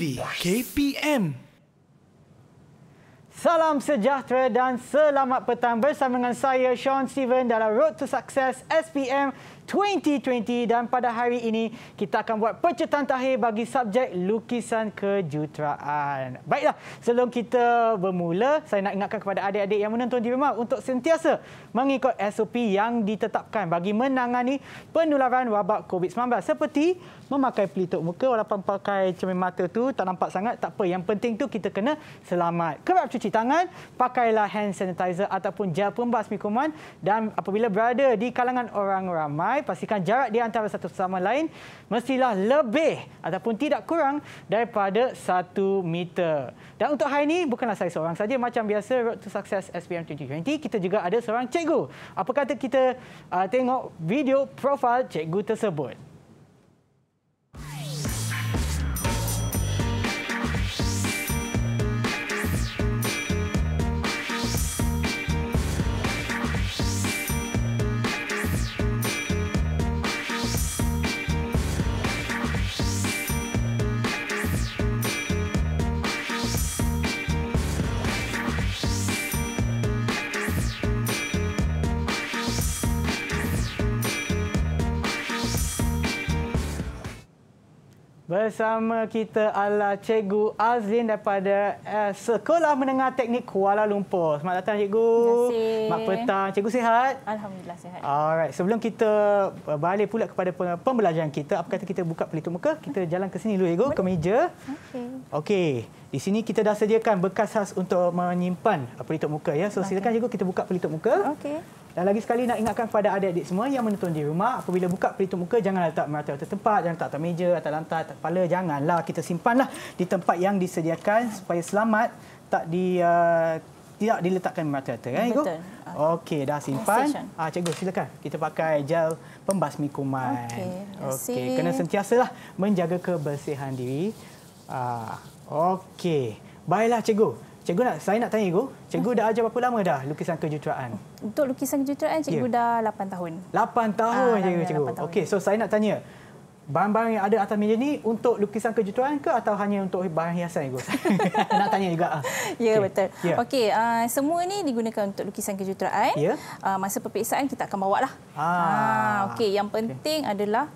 TV KPM. Salam sejahtera dan selamat petang bersama dengan saya Sean Steven dalam Road to Success SPM 2020 dan pada hari ini kita akan buat pecutan terakhir bagi subjek lukisan kejuteraan. Baiklah, sebelum kita bermula, saya nak ingatkan kepada adik-adik yang menonton di rumah untuk sentiasa mengikut SOP yang ditetapkan bagi menangani penularan wabak COVID-19 seperti memakai pelitup muka walaupun pakai cermin mata tu tak nampak sangat tak apa yang penting tu kita kena selamat kerap cuci tangan pakailah hand sanitizer ataupun gel pembas kuman dan apabila berada di kalangan orang ramai ramai, pastikan jarak di antara satu sama lain mestilah lebih ataupun tidak kurang daripada satu meter. Dan untuk hari ini, bukanlah saya seorang saja. Macam biasa, Road to Success SPM 2020, kita juga ada seorang cikgu. Apa kata kita uh, tengok video profil cikgu tersebut? Bersama kita ala Cikgu Azlin daripada uh, Sekolah Menengah Teknik Kuala Lumpur. Selamat datang Cikgu. Selamat petang. Cikgu sihat? Alhamdulillah sihat. Alright, sebelum kita eh, balik pula kepada pembelajaran kita, apa kata kita buka pelitup muka? Kita ah. jalan ke sini dulu Cikgu, ke meja. Okey. Okey. Di sini kita dah sediakan bekas khas untuk menyimpan pelitup muka ya. So silakan okay. Cikgu kita buka pelitup muka. Okey. Dan lagi sekali nak ingatkan kepada adik-adik semua yang menonton di rumah, apabila buka pelitup muka, jangan letak merata atas tempat, jangan letak atas meja, atas lantai, atas kepala. Janganlah kita simpanlah di tempat yang disediakan supaya selamat tak di uh, tidak diletakkan merata-rata. Kan, eh, Betul. Ah. Okey, dah simpan. Ah, Cikgu, silakan. Kita pakai gel pembasmi kuman. Okey, okay. kena sentiasalah menjaga kebersihan diri. Ah, Okey, baiklah Cikgu. Cikgu nak saya nak tanya cikgu. Cikgu dah ajar berapa lama dah lukisan kejuruteraan? Untuk lukisan kejuruteraan cikgu ya. dah 8 tahun. 8 tahun ah, cikgu. cikgu. Okey, so saya nak tanya bahan-bahan yang ada atas meja ni untuk lukisan kejutuan ke atau hanya untuk bahan hiasan ego? Nak tanya juga. Ah. Ya yeah, okay. betul. Yeah. Okey, uh, semua ni digunakan untuk lukisan kejutuan. Yeah. Ya. Uh, masa peperiksaan kita akan bawa lah. Ah. Uh, Okey, yang penting okay. adalah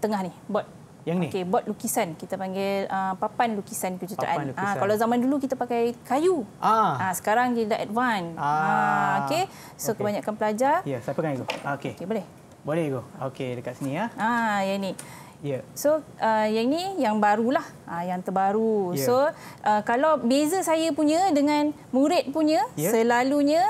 tengah ni, bot. Yang ni. Okey, buat lukisan kita panggil uh, papan lukisan kejutaan. Papan lukisan. Ha, kalau zaman dulu kita pakai kayu. Ah. Ha, sekarang dia dah advance. Ah. Ha, okey. So okay. kebanyakan pelajar. Ya, yeah, saya pegang itu. Okey. Okey, boleh. Boleh go. Okey, dekat sini ya. Ah, ha, yang ni. Yeah. So uh, yang ni yang barulah, uh, yang terbaru. Yeah. So uh, kalau beza saya punya dengan murid punya, yeah. selalunya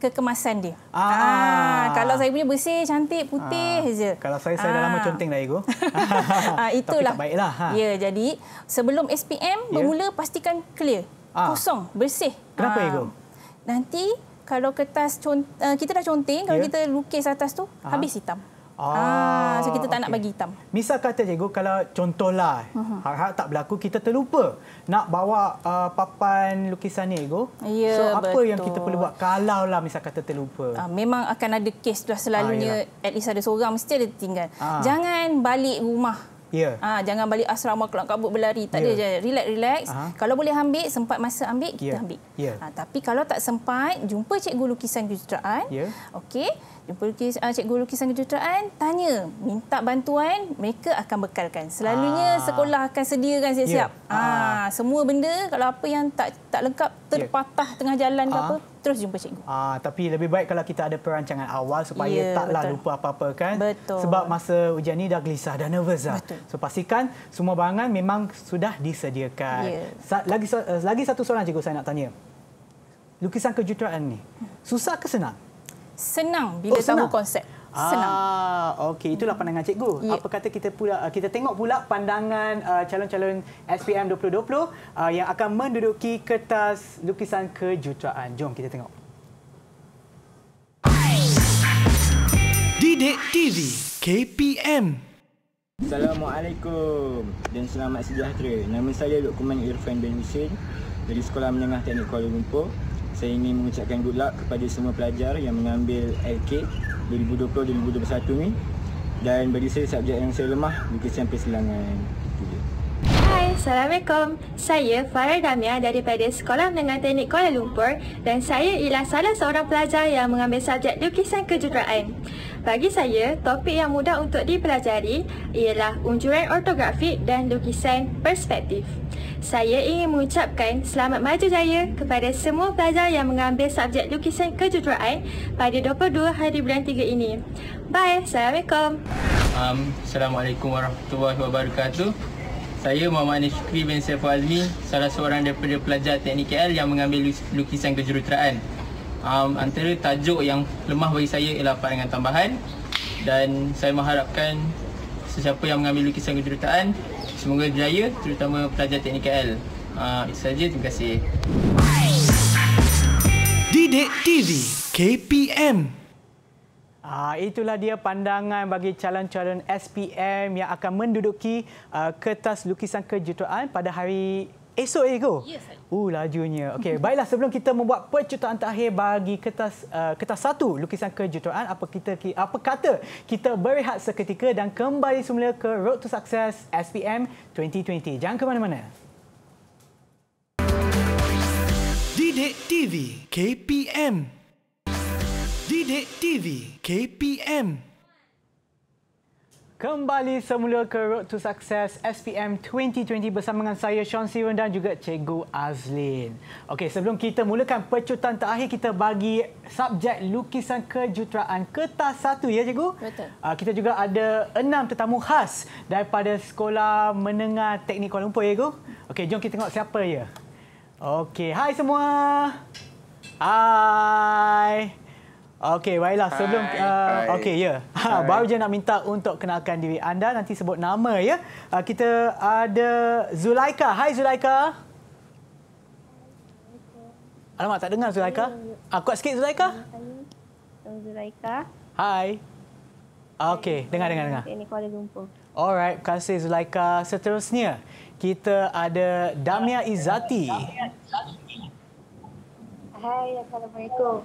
kekemasan dia. Ah. ah, kalau saya punya bersih, cantik, putih ah. je. Kalau saya saya ah. dah lama ah. conteng dah ego. ah, itulah. Tapi tak baiklah. Ha. Ya, jadi sebelum SPM yeah. bermula pastikan clear. Ah. Kosong, bersih. Kenapa ego? Ah. Nanti kalau kertas con- ah, kita dah conteng, yeah. kalau ya. kita lukis atas tu ah. habis hitam. Ah, ah, so kita tak okay. nak bagi hitam. Misal kata cikgu kalau contohlah eh, hal-hal uh-huh. tak berlaku kita terlupa nak bawa uh, papan lukisan ni cikgu. Ya, so apa yang kita perlu buat kalau lah misal kata terlupa? Ah, memang akan ada kes dah selalunya ah, at least ada seorang mesti ada tinggal. Ah. Jangan balik rumah Yeah. Ya. Ha, jangan balik asrama kelak kabut berlari. Tak yeah. ada ya. je. Relax, relax. Uh-huh. Kalau boleh ambil, sempat masa ambil, kita yeah. ambil. Yeah. Ya. Ha, tapi kalau tak sempat, jumpa cikgu lukisan kejuruteraan. Yeah. Okey pelukis uh, ah, cikgu lukisan kejuruteraan tanya minta bantuan mereka akan bekalkan selalunya ah. sekolah akan sediakan siap-siap yeah. Ya. ah. semua benda kalau apa yang tak tak lengkap terpatah yeah. tengah jalan ke ah. apa terus jumpa cikgu ah tapi lebih baik kalau kita ada perancangan awal supaya yeah, taklah betul. lupa apa-apa kan betul. sebab masa ujian ni dah gelisah dah nervous dah so pastikan semua barangan memang sudah disediakan yeah. lagi eh, lagi satu soalan cikgu saya nak tanya lukisan kejuruteraan ni susah ke senang senang bila oh, senang. tahu konsep. Senang. Ah, okey itulah hmm. pandangan cikgu. Yeah. Apa kata kita pula ah, kita tengok pula pandangan uh, calon-calon SPM 2020 uh, yang akan menduduki kertas lukisan kejutaan. Jom kita tengok. Didik TV KPM. Assalamualaikum dan selamat sejahtera. Nama saya Dokumen Irfan bin Hussein dari Sekolah Menengah Teknik Kuala Lumpur saya ingin mengucapkan good luck kepada semua pelajar yang mengambil LK 2020-2021 ni dan bagi saya subjek yang saya lemah lukisan persilangan. Hai, Assalamualaikum. Saya Farah Damia daripada Sekolah Menengah Teknik Kuala Lumpur dan saya ialah salah seorang pelajar yang mengambil subjek lukisan kejuruteraan. Bagi saya, topik yang mudah untuk dipelajari ialah unjuran ortografik dan lukisan perspektif. Saya ingin mengucapkan selamat maju jaya kepada semua pelajar yang mengambil subjek lukisan kejuruteraan pada 22 hari bulan 3 ini. Bye, Assalamualaikum. Um, Assalamualaikum warahmatullahi wabarakatuh. Saya Muhammad Nishukri bin Saifu Azmi, salah seorang daripada pelajar teknik KL yang mengambil lukisan kejuruteraan. Um, antara tajuk yang lemah bagi saya ialah pandangan tambahan dan saya mengharapkan sesiapa yang mengambil lukisan kejuruteraan semoga berjaya terutama pelajar teknikal. Uh, ah, itu saja terima kasih. Didik TV KPM Ah, itulah dia pandangan bagi calon-calon SPM yang akan menduduki uh, kertas lukisan kejutuan pada hari Esok ya, Go? Ya, Uh, lajunya. Okey, baiklah sebelum kita membuat perjutaan terakhir bagi kertas uh, kertas satu lukisan kejutaan, apa kita apa kata kita berehat seketika dan kembali semula ke Road to Success SPM 2020. Jangan ke mana-mana. Didik TV KPM Didik TV KPM Kembali semula ke Road to Success SPM 2020 bersama dengan saya Sean Siwan dan juga Cikgu Azlin. Okey, sebelum kita mulakan percutan terakhir kita bagi subjek lukisan kejuruteraan kertas satu ya Cikgu. Betul. Ah, kita juga ada enam tetamu khas daripada Sekolah Menengah Teknik Kuala Lumpur ya Cikgu. Okey, jom kita tengok siapa ya. Okey, hai semua. Hai. Okey, baiklah. Sebelum uh, okey ya. Yeah. Ha, baru je nak minta untuk kenalkan diri anda nanti sebut nama ya. Uh, kita ada Zulaika. Hai Zulaika. Alamak, tak dengar Zulaika. Aku ah, sikit Zulaika. Zulaika. Hai. Okey, dengar dengar dengar. Ini kau ada Alright, terima kasih Zulaika. Seterusnya, kita ada Damia Izati. Hai, Assalamualaikum.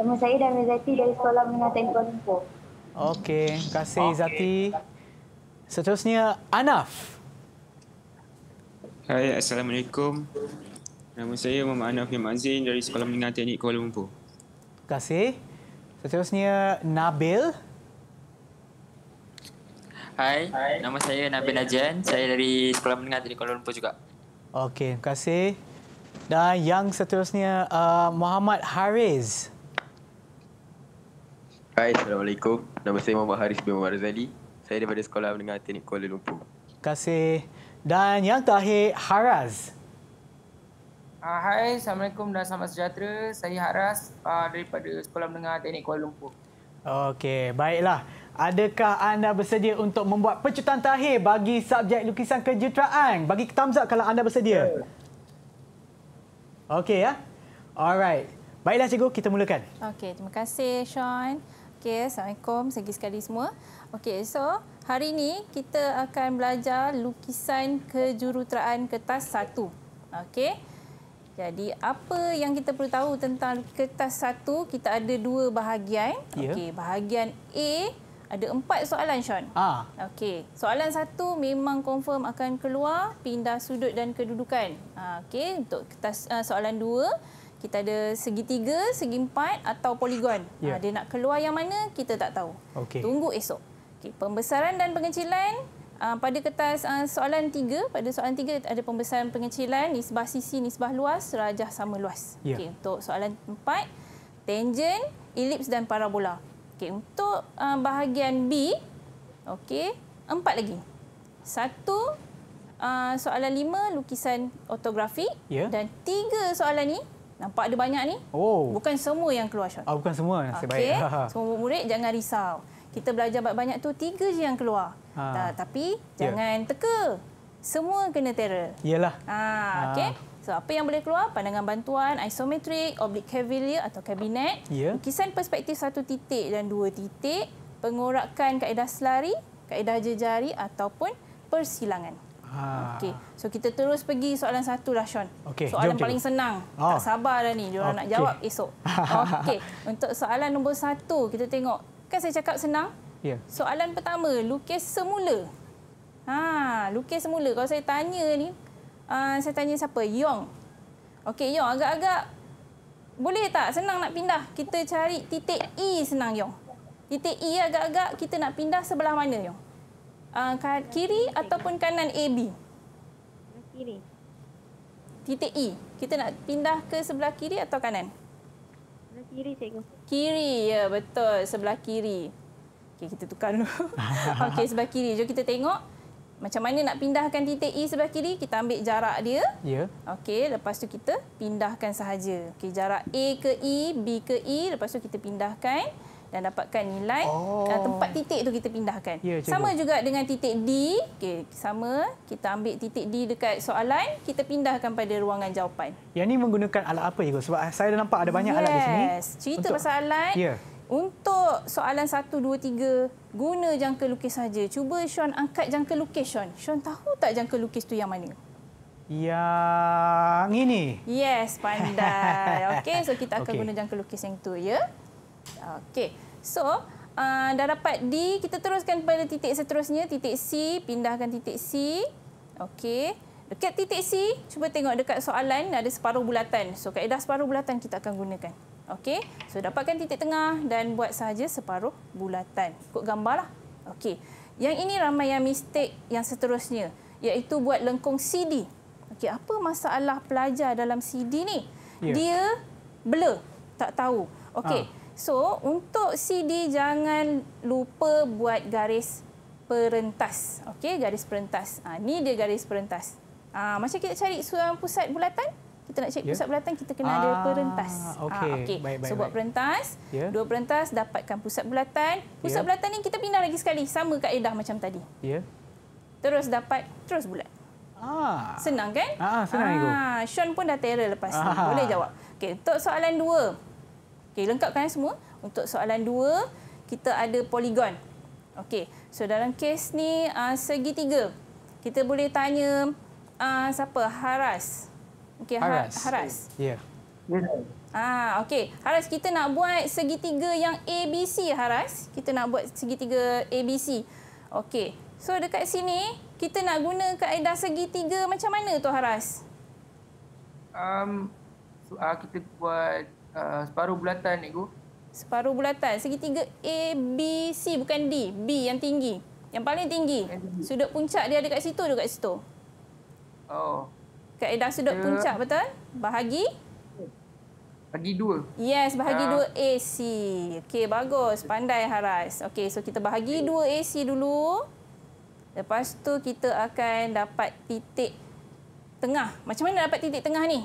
Nama saya dan Izati dari Sekolah Menengah Teknologi Info. Okey, terima kasih Izati. Okay. Seterusnya Anaf. Hai, Assalamualaikum. Nama saya Muhammad Anaf bin Mazin dari Sekolah Menengah Teknik Kuala Lumpur. Terima kasih. Seterusnya Nabil. Hai, Hai. nama saya Nabil Najan. Saya dari Sekolah Menengah Teknik Kuala Lumpur juga. Okey, terima kasih. Dan yang seterusnya uh, Muhammad Hariz. Muhammad Hariz. Hai, Assalamualaikum. Nama saya Muhammad Haris bin Muhammad Razali. Saya daripada Sekolah Menengah Teknik Kuala Lumpur. Terima kasih. Dan yang terakhir, Haraz. Uh, hai, Assalamualaikum dan selamat sejahtera. Saya Haraz uh, daripada Sekolah Menengah Teknik Kuala Lumpur. Okey, baiklah. Adakah anda bersedia untuk membuat pecutan terakhir bagi subjek lukisan kejuruteraan? Bagi ketamzak kalau anda bersedia. Yeah. Okey ya. Alright. Baiklah cikgu, kita mulakan. Okey, terima kasih Sean. Okey, Assalamualaikum. Segi sekali semua. Okey, so hari ini kita akan belajar lukisan kejuruteraan kertas satu. Okey. Jadi apa yang kita perlu tahu tentang kertas satu, kita ada dua bahagian. Yeah. Okey, bahagian A ada empat soalan, Sean. Ah. Okey, soalan satu memang confirm akan keluar pindah sudut dan kedudukan. Ah, okey, untuk kertas ah, soalan dua, kita ada segitiga, segi empat atau poligon. Yeah. Ya. Ha, dia nak keluar yang mana, kita tak tahu. Okay. Tunggu esok. Okay, pembesaran dan pengecilan. Uh, ah, pada kertas uh, soalan tiga, pada soalan tiga ada pembesaran pengecilan, nisbah sisi, nisbah luas, rajah sama luas. Yeah. Okay, untuk soalan empat, tangent, elips dan parabola. Okay, untuk uh, bahagian B, okay, empat lagi. Satu, uh, soalan lima, lukisan otografik. Yeah. Dan tiga soalan ni. Nampak ada banyak ni? Oh. Bukan semua yang keluar Syon. Ah, bukan semua yang okay. baik. semua murid jangan risau. Kita belajar banyak-banyak tu tiga je yang keluar. Ha. Ta, tapi ya. jangan yeah. teka. Semua kena terror. Iyalah. Ha, ah, okay. ha. Ah. So apa yang boleh keluar? Pandangan bantuan, isometrik, oblique cavalier atau kabinet. Yeah. Lukisan perspektif satu titik dan dua titik. Pengorakan kaedah selari, kaedah jejari ataupun persilangan. Ah. Okey. So kita terus pergi soalan satu lah Sean. Okay. Soalan Jom, paling cikgu. senang. Oh. Tak sabar dah ni. Dia okay. nak jawab esok. Okey. Untuk soalan nombor satu, kita tengok. Kan saya cakap senang? Ya. Yeah. Soalan pertama, lukis semula. Ha, lukis semula. Kalau saya tanya ni, uh, saya tanya siapa? Yong. Okey, Yong agak-agak boleh tak senang nak pindah? Kita cari titik E senang Yong. Titik E agak-agak kita nak pindah sebelah mana Yong? uh, kiri ataupun kanan AB? Kiri. Titik E. Kita nak pindah ke sebelah kiri atau kanan? Sebelah kiri, cikgu. Kiri, ya betul. Sebelah kiri. Okay kita tukar dulu. Okay sebelah kiri. Jom kita tengok. Macam mana nak pindahkan titik E sebelah kiri? Kita ambil jarak dia. Ya. Okey, lepas tu kita pindahkan sahaja. Okey, jarak A ke E, B ke E. Lepas tu kita pindahkan dan dapatkan nilai oh. Ah, tempat titik tu kita pindahkan. Ya, sama juga dengan titik D. Okey, sama kita ambil titik D dekat soalan, kita pindahkan pada ruangan jawapan. Yang ni menggunakan alat apa cikgu? Sebab saya nampak ada banyak yes. alat di sini. Yes, cerita Untuk... pasal alat. Ya. Untuk soalan 1 2 3, guna jangka lukis saja. Cuba Sean angkat jangka lukis Sean. Sean tahu tak jangka lukis tu yang mana? Yang ini. Yes, pandai. Okey, so kita akan okay. guna jangka lukis yang tu ya. Okey. So, uh, dah dapat D, kita teruskan pada titik seterusnya, titik C, pindahkan titik C. Okey. Dekat titik C, cuba tengok dekat soalan ada separuh bulatan. So, kaedah separuh bulatan kita akan gunakan. Okey. So, dapatkan titik tengah dan buat sahaja separuh bulatan. Ikut gambarlah. Okey. Yang ini ramai yang mistake yang seterusnya, iaitu buat lengkung CD. Okey, apa masalah pelajar dalam CD ni? Yeah. Dia blur, tak tahu. Okey. Ha. So, untuk CD jangan lupa buat garis perentas. Okey, garis perentas. Ha, ni dia garis perentas. Ha, macam kita cari suam pusat bulatan, kita nak cari yeah. pusat bulatan, kita kena ah, ada perentas. Ah, okey, ha, okay. baik-baik. So, buat perentas. Yeah. Dua perentas, dapatkan pusat bulatan. Pusat yeah. bulatan ni kita pindah lagi sekali. Sama kak kaedah macam tadi. Yeah. Terus dapat, terus bulat. Ah. Senang kan? Ah, senang ah, Sean pun dah terror lepas ah. ni. Boleh jawab. Okay, untuk soalan dua. Okey, lengkapkan eh semua. Untuk soalan dua kita ada poligon. Okey. So dalam kes ni uh, segi tiga. Kita boleh tanya uh, siapa? Haras. Okey, ha- Haras. Haras. Ya. Yeah. Ah, okey. Haras kita nak buat segitiga yang ABC Haras. Kita nak buat segitiga ABC. Okey. So dekat sini kita nak guna kaedah segitiga macam mana tu Haras? Um so, uh, kita buat Ah, separuh bulatan ni cikgu. Separuh bulatan. Segitiga A, B, C bukan D. B yang tinggi. Yang paling tinggi. Sudut puncak dia ada kat situ juga kat situ. Oh. Kaedah sudut yeah. puncak betul? Bahagi? Bahagi dua. Yes, bahagi ah. dua uh. AC. Okey, bagus. Pandai Haras. Okey, so kita bahagi dua AC dulu. Lepas tu kita akan dapat titik tengah. Macam mana dapat titik tengah ni?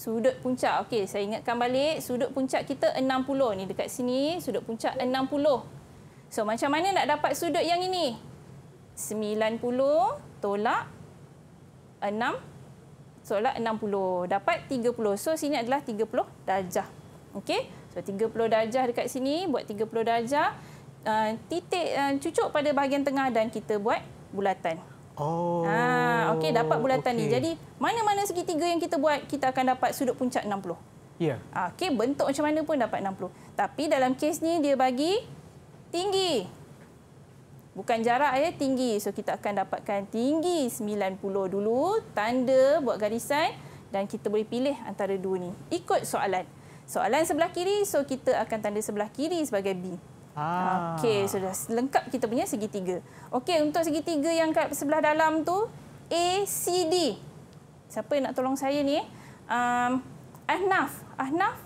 sudut puncak. Okey, saya ingatkan balik sudut puncak kita 60 ni dekat sini, sudut puncak 60. So macam mana nak dapat sudut yang ini? 90 tolak 6 tolak 60 dapat 30. So sini adalah 30 darjah. Okey. So 30 darjah dekat sini buat 30 darjah uh, titik uh, cucuk pada bahagian tengah dan kita buat bulatan. Oh. Ha, okey dapat bulatan okay. ni. Jadi mana-mana segitiga yang kita buat kita akan dapat sudut puncak 60. Ya. Yeah. Okey bentuk macam mana pun dapat 60. Tapi dalam kes ni dia bagi tinggi. Bukan jarak ya tinggi. So kita akan dapatkan tinggi 90 dulu tanda buat garisan dan kita boleh pilih antara dua ni. Ikut soalan. Soalan sebelah kiri so kita akan tanda sebelah kiri sebagai B. Ah. Okey, sudah so lengkap kita punya segitiga. Okey, untuk segitiga yang kat sebelah dalam tu ACD. Siapa yang nak tolong saya ni? Eh? Um, Ahnaf. Ahnaf?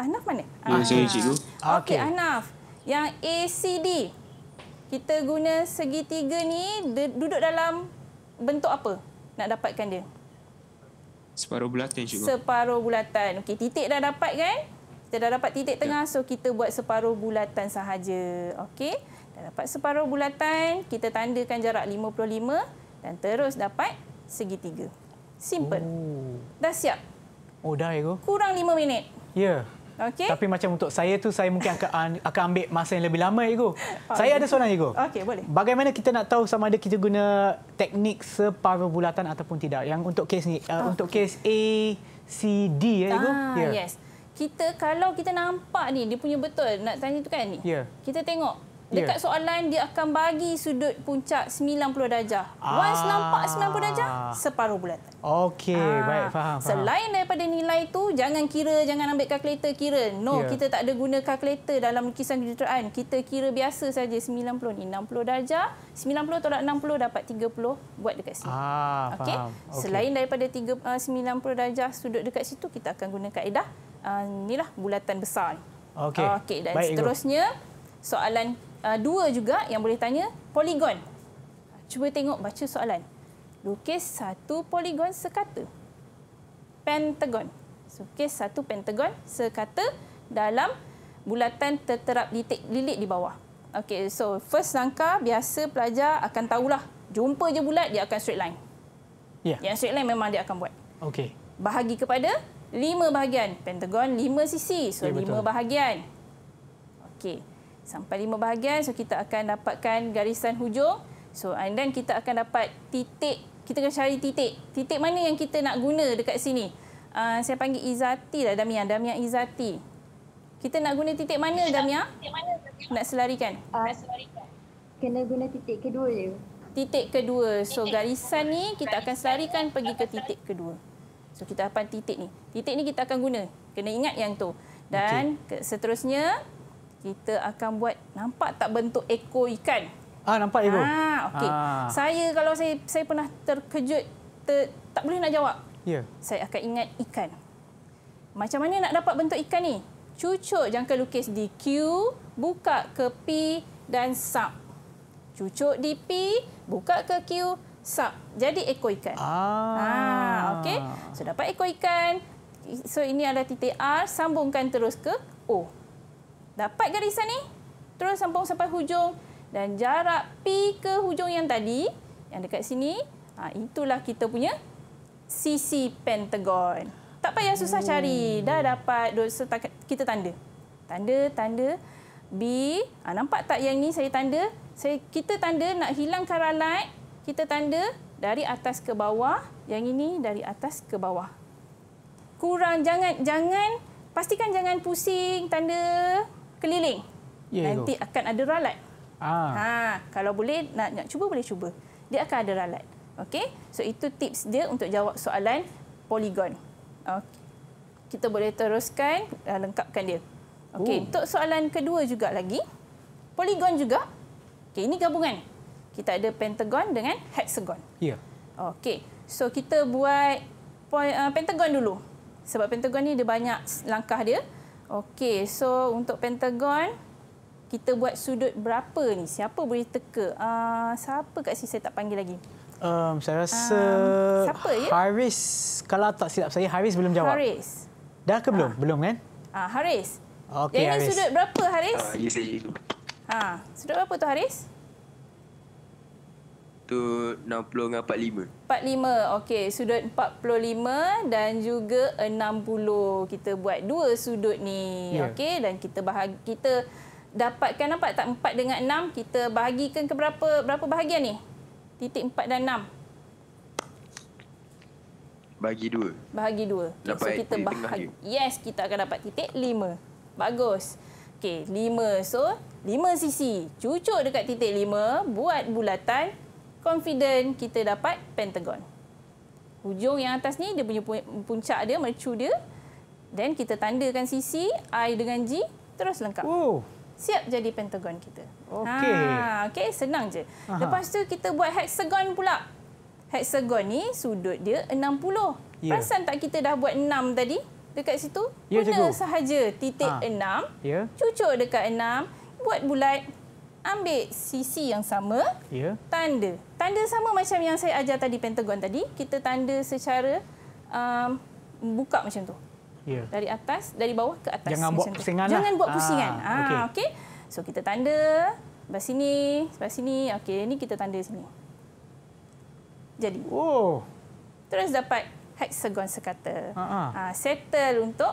Ahnaf mana? Ah, saya cikgu. Okey, Ahnaf. Yang ACD. Kita guna segitiga ni duduk dalam bentuk apa nak dapatkan dia? Separuh bulatan cikgu. Separuh bulatan. Okey, titik dah dapat kan? kita dah dapat titik ya. tengah so kita buat separuh bulatan sahaja okey dah dapat separuh bulatan kita tandakan jarak 55 dan terus dapat segitiga simple oh. dah siap oh dah ego kurang 5 minit ya yeah. Okay. tapi macam untuk saya tu saya mungkin akan akan ambil masa yang lebih lama ego oh, saya okay. ada soalan ego okey boleh bagaimana kita nak tahu sama ada kita guna teknik separuh bulatan ataupun tidak yang untuk kes ni oh, uh, ah. untuk okay. kes A C D ya ego ah, yeah. yes kita kalau kita nampak ni dia punya betul nak tanya tu kan ni. Ya. Kita tengok ya. dekat yeah. soalan dia akan bagi sudut puncak 90 darjah. Ah. Once nampak 90 darjah separuh bulat. Okey, ah. baik faham, faham. Selain daripada nilai tu jangan kira jangan ambil kalkulator kira. No, yeah. kita tak ada guna kalkulator dalam lukisan kejuruteraan. Kita kira biasa saja 90 ni 60 darjah. 90 tolak 60 dapat 30 buat dekat sini. Ah, okay? faham. Okey. Selain daripada 3, uh, 90 darjah sudut dekat situ kita akan guna kaedah Ah, inilah bulatan besar. Okey. Okey dan Baik, seterusnya Ibu. soalan uh, dua juga yang boleh tanya poligon. Cuba tengok baca soalan. Lukis satu poligon sekata. Pentagon. Lukis satu pentagon sekata dalam bulatan terterap titik lilit di bawah. Okey, so first langkah biasa pelajar akan tahulah. Jumpa je bulat dia akan straight line. Ya. Yeah. Yang straight line memang dia akan buat. Okey. Bahagi kepada lima bahagian. Pentagon lima sisi. So, okay, ya, lima betul. bahagian. Okey. Sampai lima bahagian. So, kita akan dapatkan garisan hujung. So, and then kita akan dapat titik. Kita kena cari titik. Titik mana yang kita nak guna dekat sini? Uh, saya panggil Izati lah, Damian. Damian Izati Kita nak guna titik mana, Damian? Nak, titik mana, Nak selarikan? Uh, nak selarikan. Kena guna titik kedua je. Titik kedua. So, garisan ni kita akan selarikan pergi ke titik kedua. So kita apa titik ni. Titik ni kita akan guna. Kena ingat yang tu. Dan okay. seterusnya kita akan buat nampak tak bentuk ekor ikan. Ah nampak ekor. Ah okey. Ah. Saya kalau saya saya pernah terkejut ter, tak boleh nak jawab. Ya. Yeah. Saya akan ingat ikan. Macam mana nak dapat bentuk ikan ni? Cucuk jangka lukis di Q, buka ke P dan sub. Cucuk di P, buka ke Q, sub jadi ekor ikan. Ah. Ha, okey. So dapat ekor ikan. So ini adalah titik R, sambungkan terus ke O. Dapat garisan ni? Terus sambung sampai hujung dan jarak P ke hujung yang tadi yang dekat sini, ha, itulah kita punya sisi pentagon. Tak payah susah oh. cari. Dah dapat kita tanda. Tanda, tanda B. Ha, nampak tak yang ni saya tanda? Saya kita tanda nak hilangkan ralat, kita tanda dari atas ke bawah, yang ini dari atas ke bawah. Kurang jangan jangan pastikan jangan pusing tanda keliling. Yeah, ya, Nanti itu. akan ada ralat. Ah. Ha, kalau boleh nak nak cuba boleh cuba. Dia akan ada ralat. Okey. So itu tips dia untuk jawab soalan poligon. Okey. Kita boleh teruskan dan eh, lengkapkan dia. Okey, oh. untuk soalan kedua juga lagi. Poligon juga. Okey, ini gabungan kita ada pentagon dengan hexagon. Ya. Yeah. Okey. So kita buat point, uh, pentagon dulu. Sebab pentagon ni ada banyak langkah dia. Okey. So untuk pentagon kita buat sudut berapa ni? Siapa boleh teka? Uh, siapa kat sini saya tak panggil lagi. Um, saya um, rasa um, ya? Haris. Kalau tak silap saya Haris belum jawab. Haris. Dah ke belum? Ha. Belum kan? Ah, ha, Haris. Okey, Haris. Ini sudut berapa Haris? Ah, uh, ha. sudut berapa tu Haris? 45. 45. Okey, sudut 45 dan juga 60. Kita buat dua sudut ni. Yeah. Okey, dan kita bahagi kita dapatkan nampak tak 4 dengan 6 kita bahagikan ke berapa berapa bahagian ni? Titik 4 dan 6. Bahagi dua. Bahagi dua. Okay, so kita bahagi. Yes, kita akan dapat titik 5. Bagus. Okey, 5. So 5 sisi. Cucuk dekat titik 5, buat bulatan confident kita dapat pentagon. Hujung yang atas ni dia punya puncak dia, mercu dia. dan kita tandakan sisi I dengan G terus lengkap. Oh. Siap jadi pentagon kita. Okey. Ah, okey senang je. Aha. Lepas tu kita buat hexagon pula. Hexagon ni sudut dia 60. Yeah. Perasan tak kita dah buat 6 tadi dekat situ? Yeah, Guna cikgu. sahaja titik ha. 6. Yeah. Cucuk dekat 6, buat bulat ambil sisi yang sama, ya. tanda. Tanda sama macam yang saya ajar tadi, pentagon tadi. Kita tanda secara um, buka macam tu. Ya. Dari atas, dari bawah ke atas. Jangan buat pusingan. Lah. Jangan buat ah, pusingan. Ah, ah, okay. Okay? So kita tanda, sebelah sini, sebelah sini. Okey, ini kita tanda sini. Jadi. Oh. Terus dapat hexagon sekata. Ah, ah. Ah, settle untuk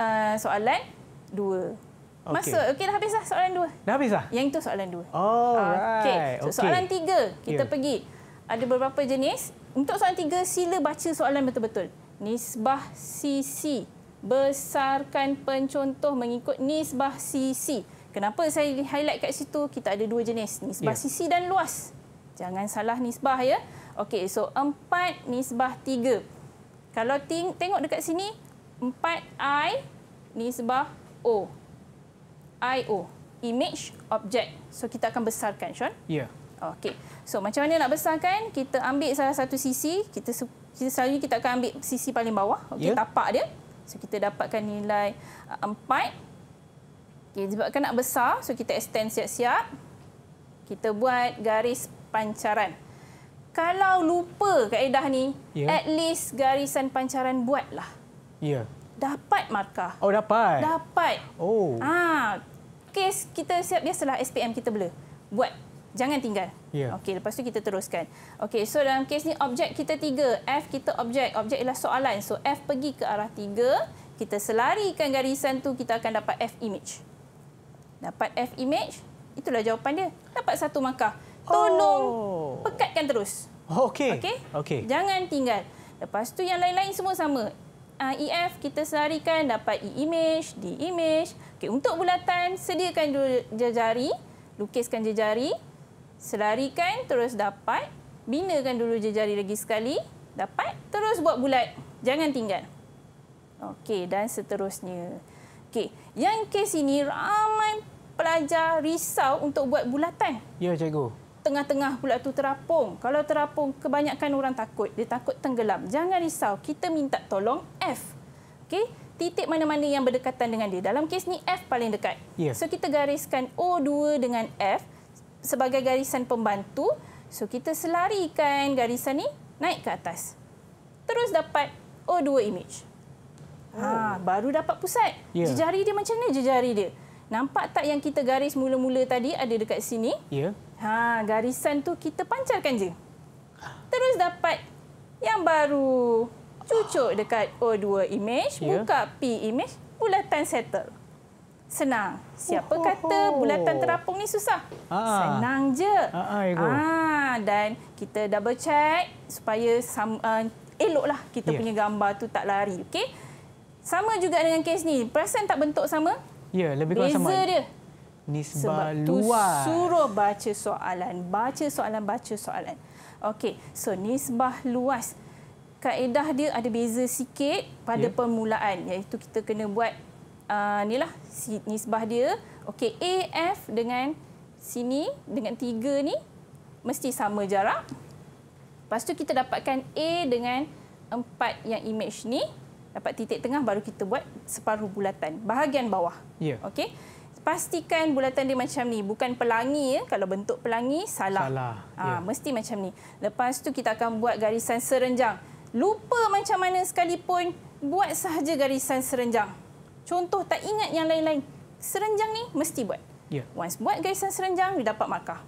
uh, soalan dua. Okay. Masuk. Okey, dah habis dah soalan dua. Dah habis dah? Yang itu soalan dua. Okey. So, okay. Soalan tiga, kita yeah. pergi. Ada beberapa jenis. Untuk soalan tiga, sila baca soalan betul-betul. Nisbah sisi. Besarkan pencontoh mengikut nisbah sisi. Kenapa saya highlight kat situ? Kita ada dua jenis. Nisbah yeah. sisi dan luas. Jangan salah nisbah ya. Okey, so empat nisbah tiga. Kalau ting tengok dekat sini, empat I nisbah O. IO, image object. So kita akan besarkan, Sean. Ya. Okey. So macam mana nak besarkan? Kita ambil salah satu sisi, kita kita selalunya kita akan ambil sisi paling bawah, okey, ya. tapak dia. So kita dapatkan nilai 4. Uh, okey, sebabkan nak besar, so kita extend siap-siap. Kita buat garis pancaran. Kalau lupa kaedah ni, ya. at least garisan pancaran buatlah. Ya dapat markah. Oh dapat. Dapat. Oh. Ah, ha, kes kita siap biasalah SPM kita boleh Buat jangan tinggal. Ya. Yeah. Okey, lepas tu kita teruskan. Okey, so dalam kes ni objek kita tiga. F kita objek. Objek ialah soalan. So F pergi ke arah tiga. Kita selarikan garisan tu kita akan dapat F image. Dapat F image. Itulah jawapan dia. Dapat satu markah. Tolong oh. pekatkan terus. Okey. Okey. Okay. Jangan tinggal. Lepas tu yang lain-lain semua sama uh, ah, EF kita selarikan dapat E image, di image. Okey, untuk bulatan sediakan jejari, lukiskan jejari, selarikan terus dapat binakan dulu jejari lagi sekali, dapat terus buat bulat. Jangan tinggal. Okey, dan seterusnya. Okey, yang kes ini ramai pelajar risau untuk buat bulatan. Ya, cikgu tengah-tengah pula tu terapung. Kalau terapung, kebanyakan orang takut. Dia takut tenggelam. Jangan risau. Kita minta tolong F. Okay? Titik mana-mana yang berdekatan dengan dia. Dalam kes ni F paling dekat. Yeah. So kita gariskan O2 dengan F sebagai garisan pembantu. So kita selarikan garisan ni naik ke atas. Terus dapat O2 image. Ha, oh. Ha, baru dapat pusat. Yeah. Jejari dia macam ni jejari dia. Nampak tak yang kita garis mula-mula tadi ada dekat sini? Ya. Yeah. Ha, garisan tu kita pancarkan je. Terus dapat yang baru. Cucuk dekat O2 image, yeah. buka P image, bulatan settle. Senang. Siapa oh, kata oh, oh. bulatan terapung ni susah? Ah. Senang je. Ah, ah, ah dan kita double check supaya sama uh, eloklah kita yeah. punya gambar tu tak lari. Okay? Sama juga dengan kes ni. Perasan tak bentuk sama? Ya, yeah, lebih kurang sama. Beza dia nisbah Sebab luar. Sebab tu suruh baca soalan, baca soalan, baca soalan. Okey, so nisbah luas. Kaedah dia ada beza sikit pada yeah. permulaan iaitu kita kena buat uh, ni lah nisbah dia. Okey, AF dengan sini dengan tiga ni mesti sama jarak. Lepas tu kita dapatkan A dengan empat yang image ni. Dapat titik tengah baru kita buat separuh bulatan. Bahagian bawah. Yeah. Okey pastikan bulatan dia macam ni bukan pelangi ya kalau bentuk pelangi salah, salah. Ha, yeah. Ya. mesti macam ni lepas tu kita akan buat garisan serenjang lupa macam mana sekalipun buat sahaja garisan serenjang contoh tak ingat yang lain-lain serenjang ni mesti buat yeah. once buat garisan serenjang dia dapat markah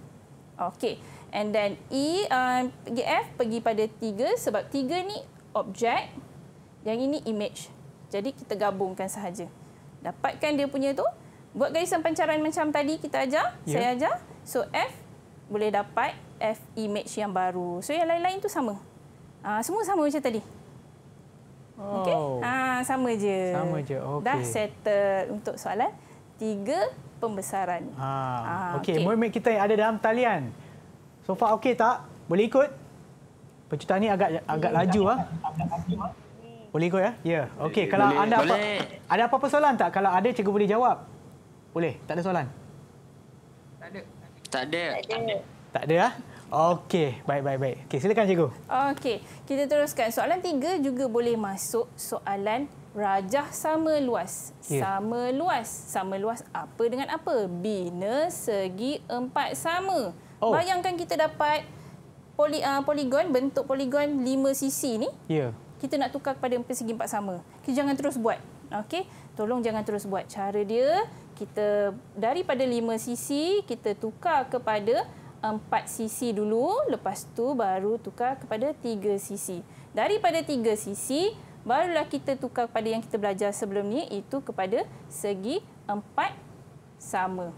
okey and then e um, uh, gf pergi pada tiga sebab tiga ni objek yang ini image jadi kita gabungkan sahaja dapatkan dia punya tu buat garisan pancaran macam tadi kita ajar, yeah. saya ajar. So F boleh dapat F image yang baru. So yang lain-lain tu sama. Ha, semua sama macam tadi. Oh. Okey. Ah, ha, sama je. Sama je. Okay. Dah settle untuk soalan tiga pembesaran. Ha. ha Okey, okay. murid kita yang ada dalam talian. So far okey tak? Boleh ikut? Percutaan ni agak agak laju ah. Boleh ikut ya? Ya. Okey, kalau boleh. anda apa, ada apa-apa soalan tak? Kalau ada cikgu boleh jawab. Boleh? Tak ada soalan? Tak ada. Tak ada. Tak ada. Tak ada ah. Okey, baik baik baik. Okey, silakan cikgu. Okey, kita teruskan. Soalan tiga juga boleh masuk soalan rajah sama luas. Yeah. Sama luas. Sama luas apa dengan apa? Bina segi empat sama. Oh. Bayangkan kita dapat poli, uh, poligon bentuk poligon lima sisi ni. Ya. Yeah. Kita nak tukar kepada empat segi empat sama. Kita jangan terus buat. Okey, tolong jangan terus buat. Cara dia kita daripada lima sisi kita tukar kepada empat sisi dulu lepas tu baru tukar kepada 3 cc daripada tiga sisi barulah kita tukar kepada yang kita belajar sebelum ni itu kepada segi empat sama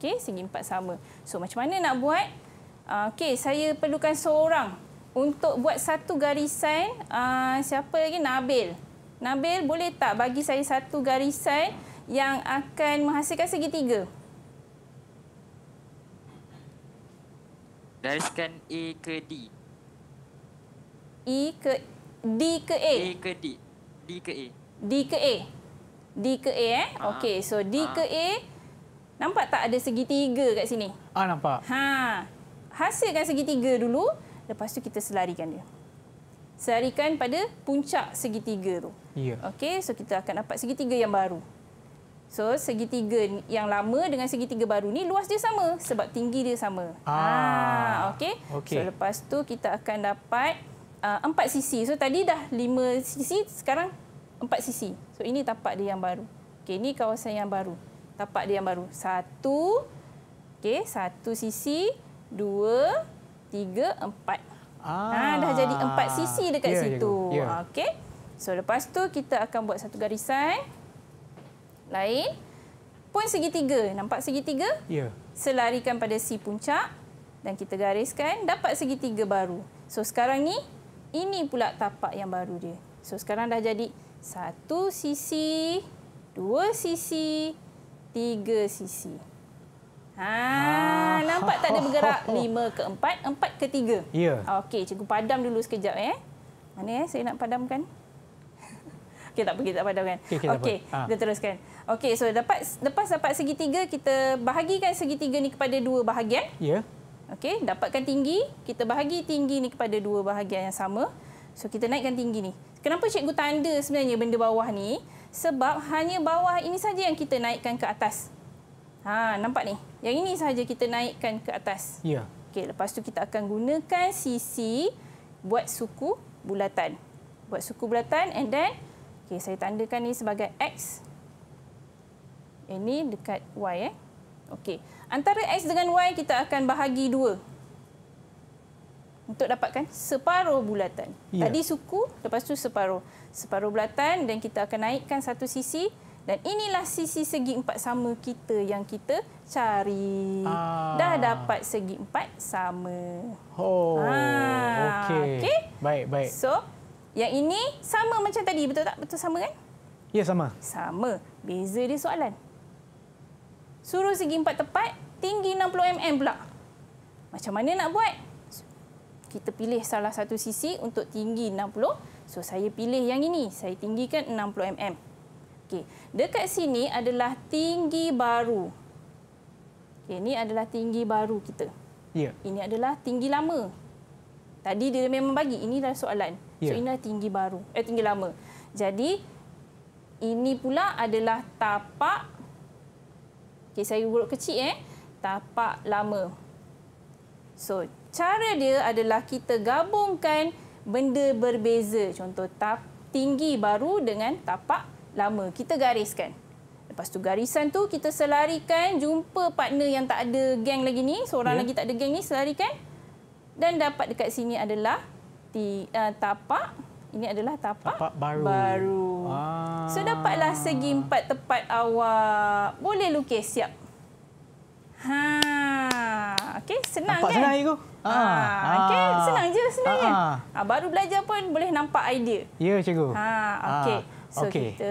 okey segi empat sama so macam mana nak buat ah, okey saya perlukan seorang untuk buat satu garisan uh, siapa lagi Nabil Nabil boleh tak bagi saya satu garisan yang akan menghasilkan segitiga. Gariskan A ke D. E ke D ke A? A ke D. D ke A. D ke A. D ke A eh. Ah. Okey, so D ha. ke A. Nampak tak ada segitiga kat sini? Ah nampak. Ha. Hasilkan segitiga dulu, lepas tu kita selarikan dia. Selarikan pada puncak segitiga tu. Ya. Okey, so kita akan dapat segitiga yang baru. So segitiga yang lama dengan segitiga baru ni luas dia sama sebab tinggi dia sama. Ah, ha, okey. Okay. So lepas tu kita akan dapat ah, empat sisi. So tadi dah lima sisi, sekarang empat sisi. So ini tapak dia yang baru. Okey, ini kawasan yang baru. Tapak dia yang baru. Satu, okey, satu sisi, dua, tiga, empat. Ah, ha, dah jadi empat sisi dekat yeah, ya, ya. situ. Yeah. Okey. So lepas tu kita akan buat satu garisan lain poin segitiga nampak segitiga ya selarikan pada si puncak dan kita gariskan dapat segitiga baru so sekarang ni ini pula tapak yang baru dia so sekarang dah jadi satu sisi dua sisi tiga sisi ha ah. nampak tak ada bergerak lima ke empat empat ke tiga ya okey cikgu padam dulu sekejap eh mana eh saya nak padamkan Okey, tak pergi tak padam kan? Okey, okay, okay, okay. Ha. kita teruskan. Ha. Okey, so dapat lepas dapat segitiga kita bahagikan segitiga ni kepada dua bahagian. Ya. Yeah. Okey, dapatkan tinggi, kita bahagi tinggi ni kepada dua bahagian yang sama. So kita naikkan tinggi ni. Kenapa cikgu tanda sebenarnya benda bawah ni? Sebab hanya bawah ini saja yang kita naikkan ke atas. Ha, nampak ni. Yang ini saja kita naikkan ke atas. Ya. Yeah. Okey, lepas tu kita akan gunakan sisi buat suku bulatan. Buat suku bulatan and then okey, saya tandakan ni sebagai x ini eh, dekat Y. Eh? Okey. Antara X dengan Y kita akan bahagi dua. Untuk dapatkan separuh bulatan. Ya. Tadi suku, lepas tu separuh. Separuh bulatan dan kita akan naikkan satu sisi. Dan inilah sisi segi empat sama kita yang kita cari. Aa. Ah. Dah dapat segi empat sama. Oh, ah, okey. Okay? Baik, baik. So, yang ini sama macam tadi. Betul tak? Betul sama kan? Ya, sama. Sama. Beza dia soalan suruh segi empat tepat, tinggi 60mm pula. Macam mana nak buat? Kita pilih salah satu sisi untuk tinggi 60. So, saya pilih yang ini. Saya tinggikan 60mm. Okey, dekat sini adalah tinggi baru. Okey, ini adalah tinggi baru kita. Ya. Yeah. Ini adalah tinggi lama. Tadi dia memang bagi, ini adalah soalan. Yeah. So, ya. ini adalah tinggi baru. Eh, tinggi lama. Jadi, ini pula adalah tapak Okey, saya urut kecil eh. Tapak lama. So, cara dia adalah kita gabungkan benda berbeza. Contoh tap tinggi baru dengan tapak lama. Kita gariskan. Lepas tu garisan tu kita selarikan jumpa partner yang tak ada geng lagi ni, seorang yeah. lagi tak ada geng ni selarikan. Dan dapat dekat sini adalah di uh, eh, tapak ini adalah tapak, tapak baru. baru. Ah. So dapatlah segi empat tepat awak. Boleh lukis siap. Ha. Okey, senang nampak kan? Senang itu. Ha. ha. Okey, senang je sebenarnya. Ha. ha. Baru belajar pun boleh nampak idea. Ya, cikgu. Ha, okey. So okay. kita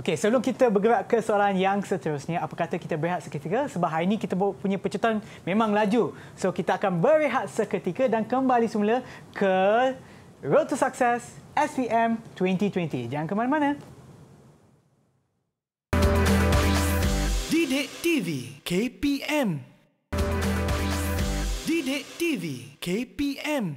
Okey, sebelum kita bergerak ke soalan yang seterusnya, apa kata kita berehat seketika? Sebab hari ini kita punya pecutan memang laju. So kita akan berehat seketika dan kembali semula ke Road to Success SPM 2020. Jangan ke mana-mana. Didik TV KPM Didik TV KPM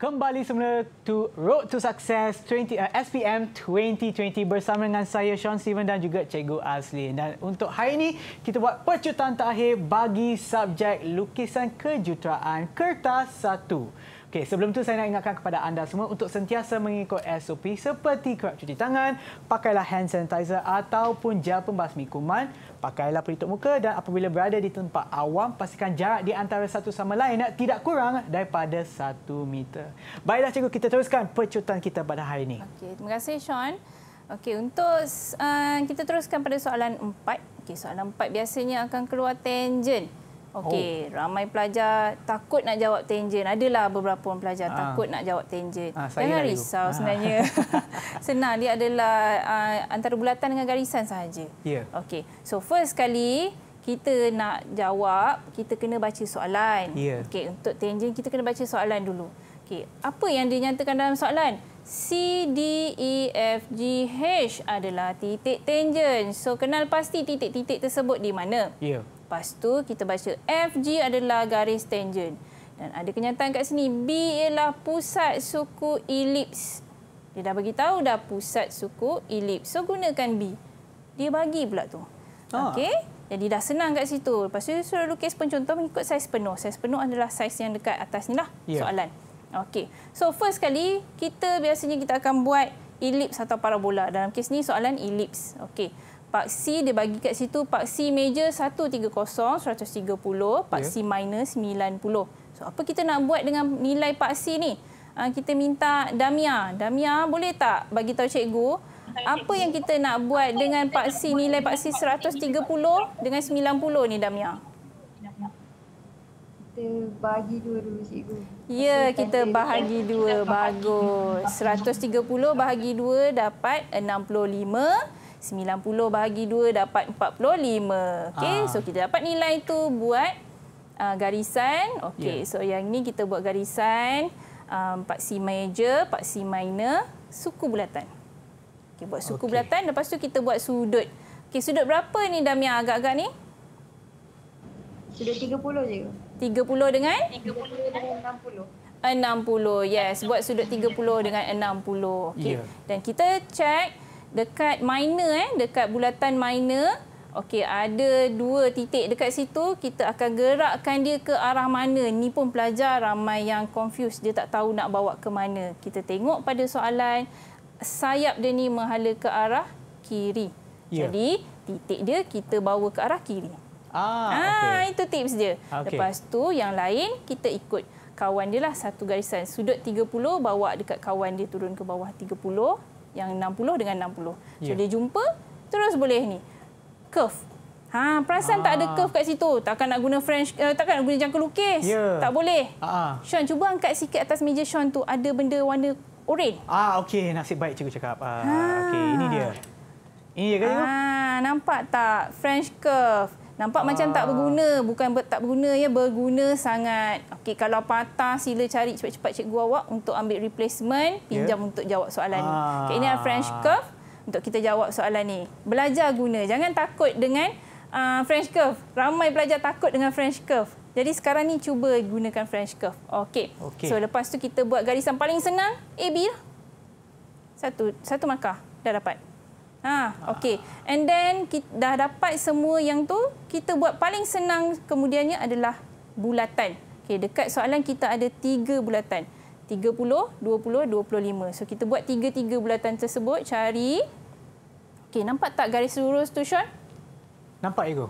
Kembali semula to Road to Success 20 uh, SPM 2020 bersama dengan saya Sean Steven dan juga Cikgu Asli. Dan untuk hari ini kita buat percutan terakhir bagi subjek lukisan kejuruteraan kertas Satu. Okey, sebelum tu saya nak ingatkan kepada anda semua untuk sentiasa mengikut SOP seperti kerap cuci tangan, pakailah hand sanitizer ataupun gel pembasmi kuman, pakailah pelitup muka dan apabila berada di tempat awam, pastikan jarak di antara satu sama lain nak, tidak kurang daripada satu meter. Baiklah cikgu, kita teruskan percutan kita pada hari ini. Okey, terima kasih Sean. Okey, untuk uh, kita teruskan pada soalan empat. Okey, soalan empat biasanya akan keluar tangent. Okey, oh. ramai pelajar takut nak jawab tangent. Adalah beberapa orang pelajar ha. takut nak jawab tangent. Ha, Jangan risau itu. Ah. sebenarnya. Ha. Senang, dia adalah uh, antara bulatan dengan garisan sahaja. Yeah. Okey, so first kali kita nak jawab, kita kena baca soalan. Yeah. Okey, untuk tangent kita kena baca soalan dulu. Okey, apa yang dinyatakan dalam soalan? C, D, E, F, G, H adalah titik tangent. So, kenal pasti titik-titik tersebut di mana. Ya. Yeah. Lepas tu kita baca FG adalah garis tangent. Dan ada kenyataan kat sini B ialah pusat suku elips. Dia dah bagi tahu dah pusat suku elips. So gunakan B. Dia bagi pula tu. Ah. Okey. Jadi dah senang kat situ. Lepas tu sudah lukis pencontoh mengikut saiz penuh. Saiz penuh adalah saiz yang dekat atas ni lah yeah. soalan. Okey. So first kali kita biasanya kita akan buat elips atau parabola. Dalam kes ni soalan elips. Okey. Paksi C dia bagi kat situ Part C major 130 130 Part yeah. C minus 90 So apa kita nak buat dengan nilai paksi ni uh, Kita minta Damia Damia boleh tak bagi tahu cikgu Apa yang kita nak buat dengan paksi C Nilai Part C 130 dengan 90 ni Damia kita bagi dua dulu cikgu. Ya, kita bahagi dua. Bagus. 130 bahagi dua dapat 65. 90 bahagi 2 dapat 45. Okey, ah. so kita dapat nilai tu buat uh, garisan. Okey, yeah. so yang ni kita buat garisan um, ah, paksi major, paksi minor, suku bulatan. Okey, buat suku okay. bulatan lepas tu kita buat sudut. Okey, sudut berapa ni Damia agak-agak ni? Sudut 30 je. 30 dengan? 30 dengan 60. 60. Yes, buat sudut 30 dengan 60. Okey. Yeah. Dan kita check dekat minor eh dekat bulatan minor okey ada dua titik dekat situ kita akan gerakkan dia ke arah mana ni pun pelajar ramai yang confuse dia tak tahu nak bawa ke mana kita tengok pada soalan sayap dia ni menghala ke arah kiri yeah. jadi titik dia kita bawa ke arah kiri ah, ah okay. itu tips dia okay. lepas tu yang lain kita ikut kawan dia lah satu garisan sudut 30 bawa dekat kawan dia turun ke bawah 30 yang 60 dengan 60. Yeah. So ya. dia jumpa terus boleh ni. Curve. Ha, perasan ha. tak ada ah. curve kat situ. Takkan nak guna French uh, takkan nak guna jangka lukis. Yeah. Tak boleh. Ha. Sean cuba angkat sikit atas meja Sean tu ada benda warna oren. Ah okey nasib baik cikgu cakap. Ah ha. okey ini dia. Ini dia kan? Ah, nampak tak French curve. Nampak ah. macam tak berguna, bukan ber, tak berguna ya, berguna sangat. Okey, kalau patah sila cari cepat-cepat cikgu awak untuk ambil replacement, ya. pinjam yeah. untuk jawab soalan ah. ni. Okey, ini French curve untuk kita jawab soalan ni. Belajar guna, jangan takut dengan uh, French curve. Ramai pelajar takut dengan French curve. Jadi sekarang ni cuba gunakan French curve. Okey. Okay. So lepas tu kita buat garisan paling senang AB. Lah. Satu satu markah dah dapat. Ha, okey. And then kita dah dapat semua yang tu, kita buat paling senang kemudiannya adalah bulatan. Okey, dekat soalan kita ada tiga bulatan. 30, 20, 25. So kita buat tiga-tiga bulatan tersebut, cari Okey, nampak tak garis lurus tu, Sean? Nampak ego.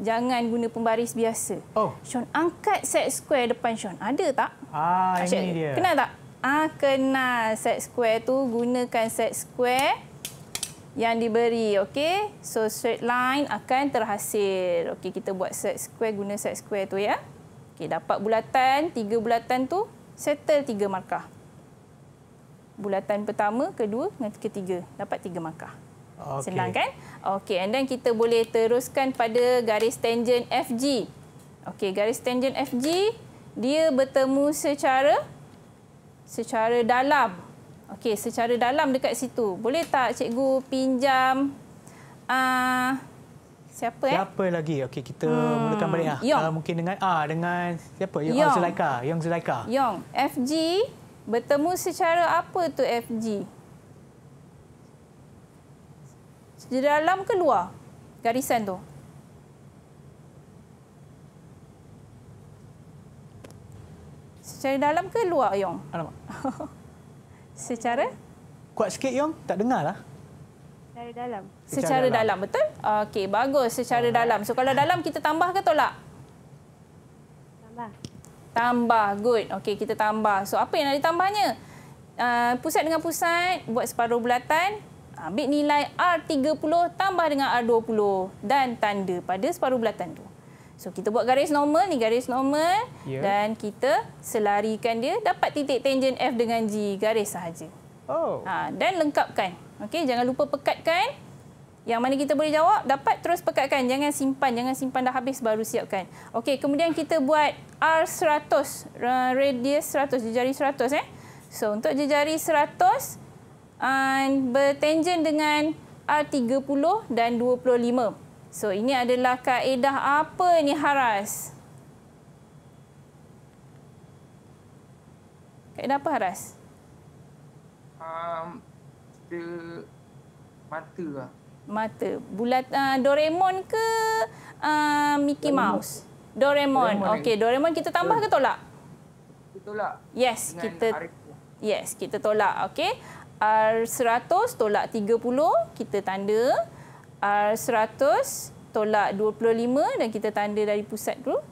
Jangan guna pembaris biasa. Oh. Sean angkat set square depan Sean. Ada tak? Ah, Asyik. ini dia. Kenal tak? Ah, kenal set square tu gunakan set square yang diberi. Okey. So straight line akan terhasil. Okey, kita buat set square guna set square tu ya. Okey, dapat bulatan, tiga bulatan tu settle tiga markah. Bulatan pertama, kedua dan ketiga dapat tiga markah. Okay. Senang kan? Okey, and then kita boleh teruskan pada garis tangent FG. Okey, garis tangent FG dia bertemu secara secara dalam. Okey, secara dalam dekat situ. Boleh tak cikgu pinjam uh, siapa eh? Siapa lagi? Okey, kita hmm. mulakan balik ah. Uh, mungkin dengan ah uh, dengan siapa? Yong oh, ah, Zulaika. Yong Zulaika. Yong, FG bertemu secara apa tu FG? Di dalam ke luar garisan tu? Secara dalam ke luar, Yong? Alamak. Secara? Kuat sikit, Yong. Tak dengar lah. Dari dalam. Secara, Secara dalam. dalam, betul? Okey, bagus. Secara Alright. dalam. So, kalau dalam, kita tambah ke tolak? Tambah. Tambah, good. Okey, kita tambah. So, apa yang ada tambahnya? Uh, ah, pusat dengan pusat, buat separuh bulatan. Ambil nilai R30 tambah dengan R20. Dan tanda pada separuh bulatan tu. So kita buat garis normal ni garis normal ya. dan kita selarikan dia dapat titik tangent F dengan G garis sahaja. Oh. Ha, dan lengkapkan. Okey jangan lupa pekatkan. Yang mana kita boleh jawab dapat terus pekatkan jangan simpan jangan simpan dah habis baru siapkan. Okey kemudian kita buat R100 radius 100 jejari 100 eh. So untuk jejari 100 and bertangent dengan R30 dan 25. So ini adalah kaedah apa ni haras? Kaedah apa haras? Um, the mata lah. Mata. Bulat, uh, Doraemon ke uh, Mickey Doraemon. Mouse? Doraemon. Doraemon. Okey, Doraemon kita tambah ke tolak? Kita tolak. Yes, Dengan kita Yes, kita tolak. Okey. R100 tolak 30 kita tanda. R100 tolak 25 dan kita tanda dari pusat dulu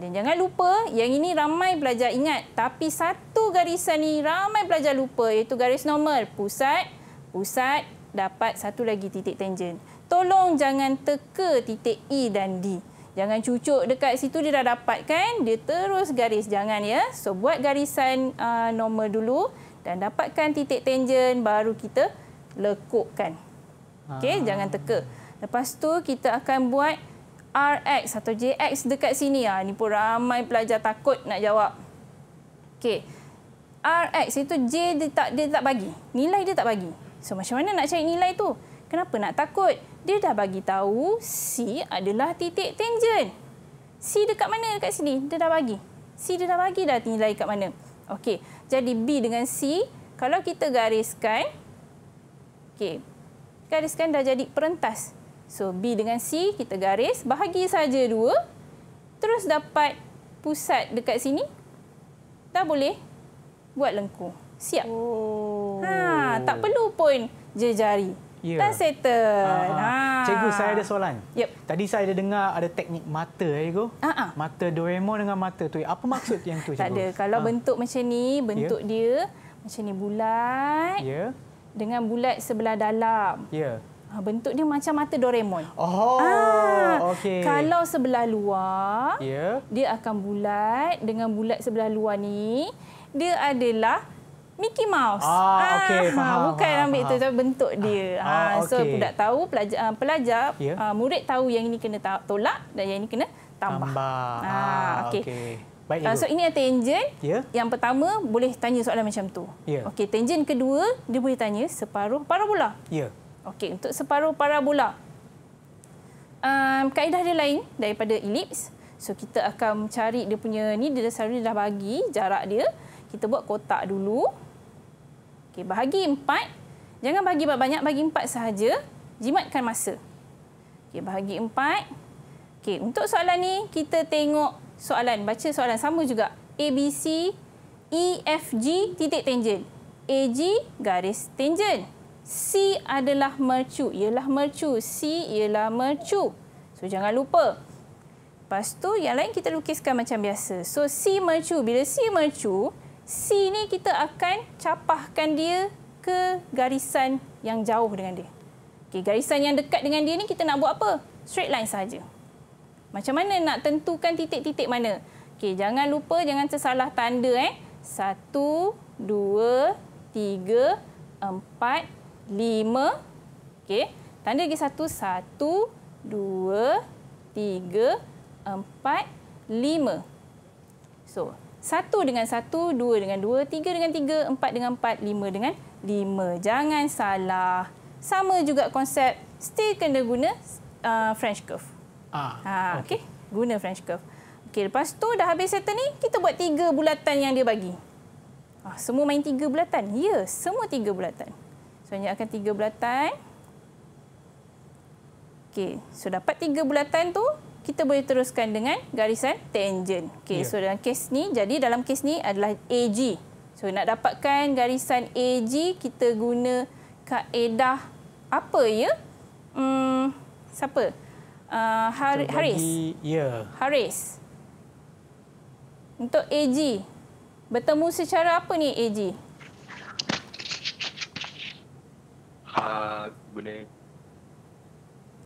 Dan jangan lupa yang ini ramai pelajar ingat tapi satu garisan ni ramai pelajar lupa iaitu garis normal pusat pusat dapat satu lagi titik tangent. Tolong jangan teka titik E dan D. Jangan cucuk dekat situ dia dah dapat kan? Dia terus garis jangan ya. So buat garisan uh, normal dulu dan dapatkan titik tangent baru kita lekukkan. Okey, ah. jangan teka. Lepas tu kita akan buat RX atau JX dekat sini. Ha, ah, ini pun ramai pelajar takut nak jawab. Okay, RX itu J dia tak, dia tak bagi. Nilai dia tak bagi. So macam mana nak cari nilai tu? Kenapa nak takut? Dia dah bagi tahu C adalah titik tangent. C dekat mana dekat sini? Dia dah bagi. C dia dah bagi dah nilai dekat mana. Okey. Jadi B dengan C, kalau kita gariskan. Okey gariskan dah jadi perentas. So B dengan C kita garis bahagi saja dua. Terus dapat pusat dekat sini. Dah boleh buat lengkung. Siap. Oh. Ha, tak perlu pun jejari. Yeah. Dah settle. Ha. Cikgu saya ada soalan. Yep. Tadi saya ada dengar ada teknik mata ya, cikgu. Ha. Mata Doraemon dengan mata tu. Apa maksud yang tu cikgu? Tak ada. Kalau ha. bentuk macam ni, bentuk yeah. dia macam ni bulat. Yeah dengan bulat sebelah dalam. Ya. Yeah. Ha, bentuk dia macam mata Doraemon. Oh, ah, okey. Kalau sebelah luar, yeah. dia akan bulat. Dengan bulat sebelah luar ni, dia adalah... Mickey Mouse. Ah, ah okay. Ha, faham, ah, bukan faham, ambil faham. tu, tapi bentuk dia. Ah, ha, ah, so, okay. budak tahu, pelajar, pelajar ya. yeah. murid tahu yang ini kena tolak dan yang ini kena tambah. tambah. Ah, ah, okay. okay. Baik, uh, so ini tangent yeah. yang pertama boleh tanya soalan macam tu. Yeah. Okey, tangent kedua dia boleh tanya separuh parabola. Ya. Yeah. Okey, untuk separuh parabola. Um, kaedah dia lain daripada elips. So kita akan cari dia punya ni dia dah selalu dah bagi jarak dia. Kita buat kotak dulu. Okey, bahagi empat. Jangan bagi banyak-banyak, bagi empat sahaja. Jimatkan masa. Okey, bahagi empat. Okey, untuk soalan ni kita tengok soalan, baca soalan sama juga. A, B, C, E, F, G, titik tangent. A, G, garis tangent. C adalah mercu, ialah mercu. C ialah mercu. So, jangan lupa. Lepas tu yang lain kita lukiskan macam biasa. So, C mercu. Bila C mercu, C ni kita akan capahkan dia ke garisan yang jauh dengan dia. Okay, garisan yang dekat dengan dia ni kita nak buat apa? Straight line saja. Macam mana nak tentukan titik-titik mana? Okey, jangan lupa jangan tersalah tanda eh. 1 2 3 4 5 Okey. Tanda lagi satu, satu, dua, tiga, empat, lima. So, satu dengan satu, dua dengan dua, tiga dengan tiga, empat dengan empat, lima dengan lima. Jangan salah. Sama juga konsep, still kena guna uh, French curve. Ha, okey. Guna French curve. Okey, lepas tu dah habis settle ni, kita buat tiga bulatan yang dia bagi. Ah, semua main tiga bulatan. Ya, semua tiga bulatan. So, ni akan tiga bulatan. Okey, so dapat tiga bulatan tu, kita boleh teruskan dengan garisan tangent. Okey, yeah. so dalam kes ni, jadi dalam kes ni adalah AG. So, nak dapatkan garisan AG, kita guna kaedah apa ya? Hmm, Siapa? uh, Har bagi, Haris. Ya. Haris. Untuk AG. Bertemu secara apa ni AG? Uh, guna.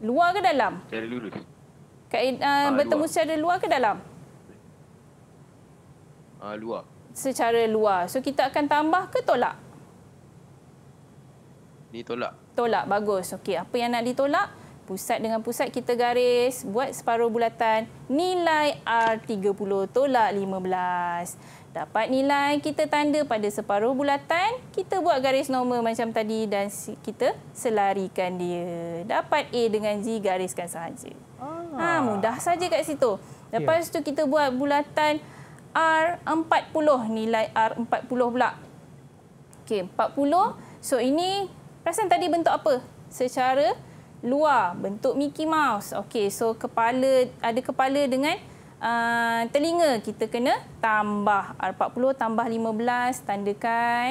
Luar ke dalam? Secara lurus. Kat, uh, uh, bertemu luar. secara luar ke dalam? Uh, luar. Secara luar. So kita akan tambah ke tolak? Ini tolak. Tolak, bagus. Okey, apa yang nak ditolak? Pusat dengan pusat kita garis, buat separuh bulatan, nilai R30 tolak 15. Dapat nilai, kita tanda pada separuh bulatan, kita buat garis normal macam tadi dan kita selarikan dia. Dapat A dengan Z, gariskan sahaja. Ah. Ha, mudah saja kat situ. Lepas yeah. tu kita buat bulatan R40, nilai R40 pula. Okey, 40. So ini, perasan tadi bentuk apa? Secara luar bentuk Mickey Mouse. Okey, so kepala ada kepala dengan uh, telinga kita kena tambah R40 tambah 15 tandakan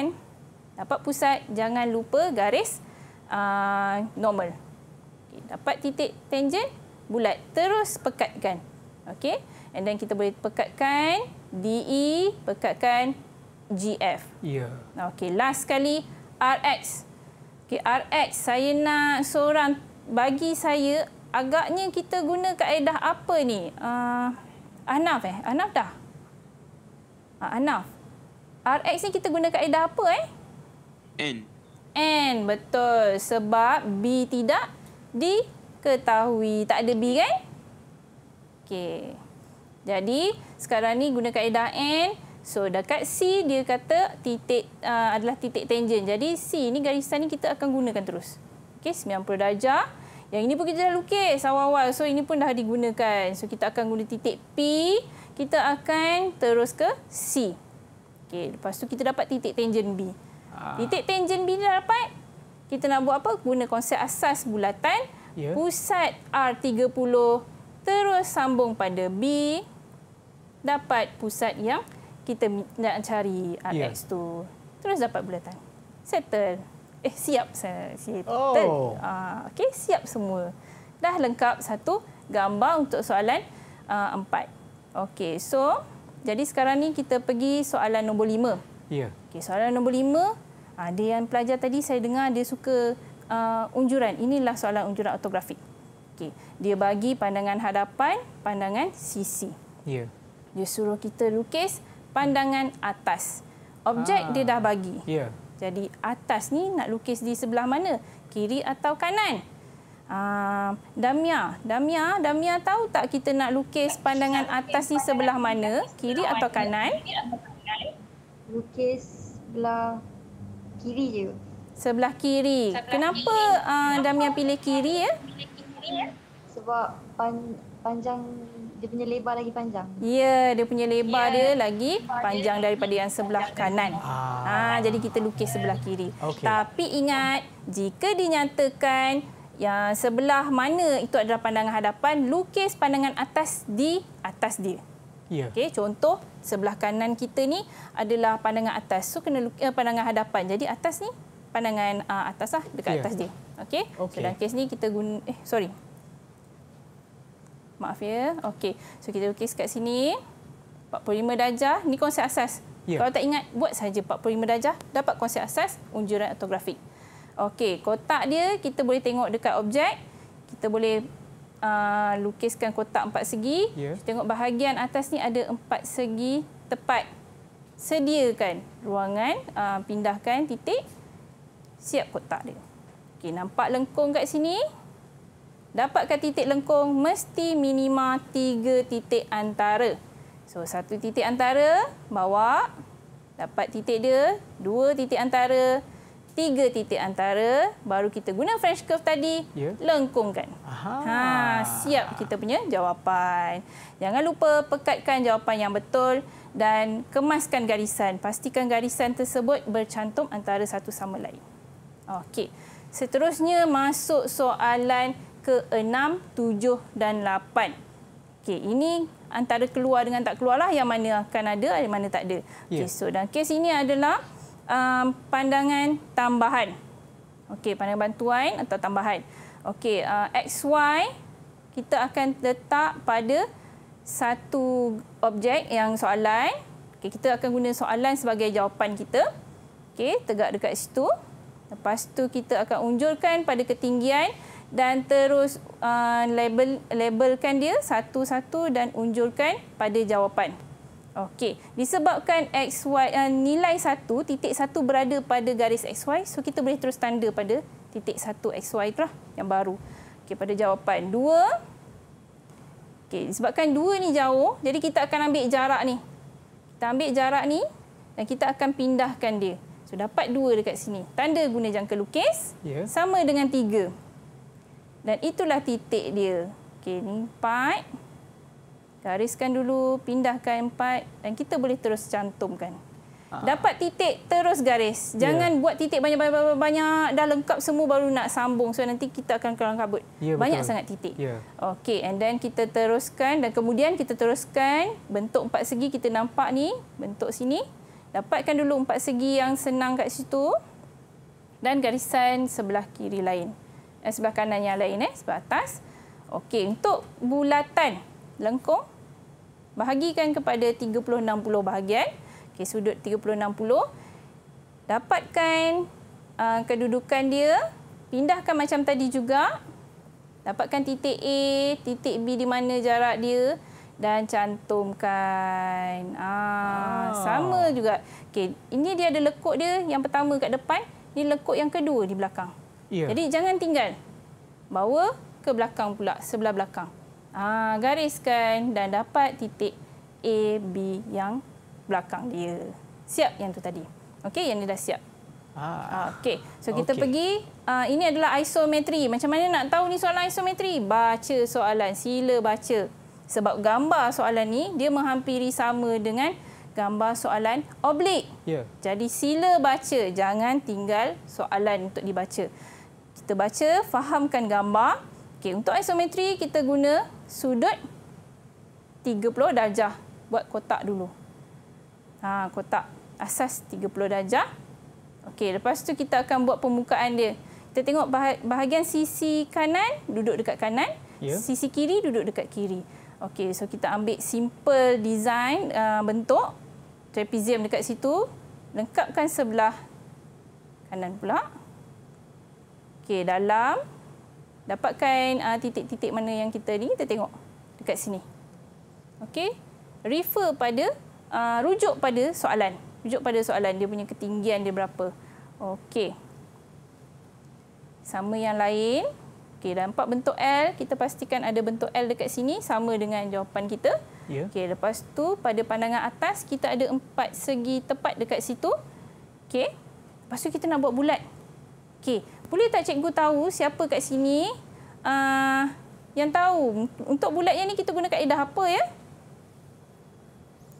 dapat pusat jangan lupa garis uh, normal. Okay, dapat titik tangent bulat terus pekatkan. Okey, and then kita boleh pekatkan DE, pekatkan GF. Ya. Yeah. Okey, last sekali RX. Okey, RX saya nak seorang bagi saya agaknya kita guna kaedah apa ni? Uh, ah, Anaf eh? Anaf dah? Uh, ah, Anaf. RX ni kita guna kaedah apa eh? N. N, betul. Sebab B tidak diketahui. Tak ada B kan? Okey. Jadi sekarang ni guna kaedah N. So dekat C dia kata titik uh, adalah titik tangent. Jadi C ni garisan ni kita akan gunakan terus okey 90 darjah. Yang ini pun kita dah lukis awal-awal. So ini pun dah digunakan. So kita akan guna titik P, kita akan terus ke C. Okey, lepas tu kita dapat titik tangent B. Ah. Titik tangent B ni dah dapat. Kita nak buat apa? Guna konsep asas bulatan, yeah. pusat R30 terus sambung pada B dapat pusat yang kita nak cari ya. RX yeah. tu. Terus dapat bulatan. Settle eh siap saya siap. Oh. uh, ah, okay, siap semua. Dah lengkap satu gambar untuk soalan uh, empat. Okey, so jadi sekarang ni kita pergi soalan nombor lima. Ya. Yeah. Okey, soalan nombor lima. Ada ah, yang pelajar tadi saya dengar dia suka uh, unjuran. Inilah soalan unjuran ortografi. Okey, dia bagi pandangan hadapan, pandangan sisi. Ya. Yeah. Dia suruh kita lukis pandangan atas. Objek ah. dia dah bagi. Ya. Yeah. Jadi atas ni nak lukis di sebelah mana? Kiri atau kanan? Aa, ah, Damia, Damia, Damia tahu tak kita nak lukis pandangan atas ni sebelah mana? Kiri atau kanan? Lukis sebelah kiri je. Sebelah kiri. Sebelah Kenapa kiri. Uh, Damia ya? pilih kiri ya? Sebab pan panjang dia punya lebar lagi panjang. Ya, dia punya lebar ya, dia lagi panjang daripada yang sebelah kanan. Ha, jadi kita lukis sebelah kiri. Okay. Tapi ingat jika dinyatakan yang sebelah mana itu adalah pandangan hadapan, lukis pandangan atas di atas dia. Ya. Okey, contoh sebelah kanan kita ni adalah pandangan atas. So kena lukis, eh, pandangan hadapan. Jadi atas ni pandangan ah, atas lah dekat ya. atas dia. Okey. Okay. So, dalam kes ni kita guna eh sorry, Maaf ya. Okey. So kita lukis kat sini. 45 darjah. Ni konsep asas. Ya. Kalau tak ingat, buat saja 45 darjah. Dapat konsep asas unjuran ortografik. Okey. Kotak dia kita boleh tengok dekat objek. Kita boleh uh, lukiskan kotak empat segi. Ya. Kita tengok bahagian atas ni ada empat segi tepat. Sediakan ruangan. Uh, pindahkan titik. Siap kotak dia. Okey. Nampak lengkung kat sini. Dapatkan titik lengkung mesti minima tiga titik antara. So satu titik antara bawa dapat titik dia, dua titik antara, tiga titik antara baru kita guna French curve tadi yeah. lengkungkan. Aha. Ha, siap kita punya jawapan. Jangan lupa pekatkan jawapan yang betul dan kemaskan garisan. Pastikan garisan tersebut bercantum antara satu sama lain. Okey. Seterusnya masuk soalan ke-6, 7 dan 8. Okey, ini antara keluar dengan tak keluarlah yang mana akan ada yang mana tak ada. Yeah. Okey, ya. so dan kes ini adalah um, pandangan tambahan. Okey, pandangan bantuan atau tambahan. Okey, uh, XY kita akan letak pada satu objek yang soalan. Okey, kita akan guna soalan sebagai jawapan kita. Okey, tegak dekat situ. Lepas tu kita akan unjurkan pada ketinggian dan terus uh, label labelkan dia satu-satu dan unjurkan pada jawapan. Okey, disebabkan xy uh, nilai satu titik satu berada pada garis xy, so kita boleh terus tanda pada titik satu xy itulah yang baru. Okey, pada jawapan dua. Okey, disebabkan dua ni jauh, jadi kita akan ambil jarak ni. Kita ambil jarak ni dan kita akan pindahkan dia. So dapat dua dekat sini. Tanda guna jangka lukis yeah. sama dengan tiga. Dan itulah titik dia. Okey, ni 4. Gariskan dulu, pindahkan 4 dan kita boleh terus cantumkan. Ah. Dapat titik, terus garis. Jangan yeah. buat titik banyak-banyak, dah lengkap semua baru nak sambung. So nanti kita akan kelam kabut. Yeah, banyak betul. sangat titik. Yeah. Okey, and then kita teruskan dan kemudian kita teruskan bentuk empat segi kita nampak ni, bentuk sini. Dapatkan dulu empat segi yang senang kat situ dan garisan sebelah kiri lain dan sebelah kanan yang lain eh sebelah atas. Okey, untuk bulatan lengkung bahagikan kepada 30 60 bahagian. Okey, sudut 30 60. Dapatkan uh, kedudukan dia, pindahkan macam tadi juga. Dapatkan titik A, titik B di mana jarak dia dan cantumkan. Ah, ah. sama juga. Okey, ini dia ada lekuk dia yang pertama kat depan, ni lekuk yang kedua di belakang. Yeah. Jadi jangan tinggal. Bawa ke belakang pula, sebelah belakang. Ah, gariskan dan dapat titik A, B yang belakang dia. Siap yang tu tadi. Okey, yang ni dah siap. Ah. ah. Okey, so kita okay. pergi. Ah, ini adalah isometri. Macam mana nak tahu ni soalan isometri? Baca soalan, sila baca. Sebab gambar soalan ni dia menghampiri sama dengan gambar soalan oblik. Yeah. Jadi sila baca, jangan tinggal soalan untuk dibaca kita baca, fahamkan gambar. Okey, untuk isometri kita guna sudut 30 darjah. Buat kotak dulu. Ha, kotak asas 30 darjah. Okey, lepas tu kita akan buat permukaan dia. Kita tengok bahagian sisi kanan duduk dekat kanan, yeah. sisi kiri duduk dekat kiri. Okey, so kita ambil simple design uh, bentuk trapezium dekat situ, lengkapkan sebelah kanan pula. Okey, dalam dapatkan ah, titik-titik mana yang kita ni kita tengok dekat sini. Okey, refer pada ah, rujuk pada soalan. Rujuk pada soalan dia punya ketinggian dia berapa. Okey. Sama yang lain. Okey, dan empat bentuk L, kita pastikan ada bentuk L dekat sini sama dengan jawapan kita. Ya. Okey, lepas tu pada pandangan atas kita ada empat segi tepat dekat situ. Okey. Lepas tu kita nak buat bulat. Okey. Boleh tak cikgu tahu siapa kat sini uh, yang tahu untuk bulat yang ni kita guna kaedah apa ya?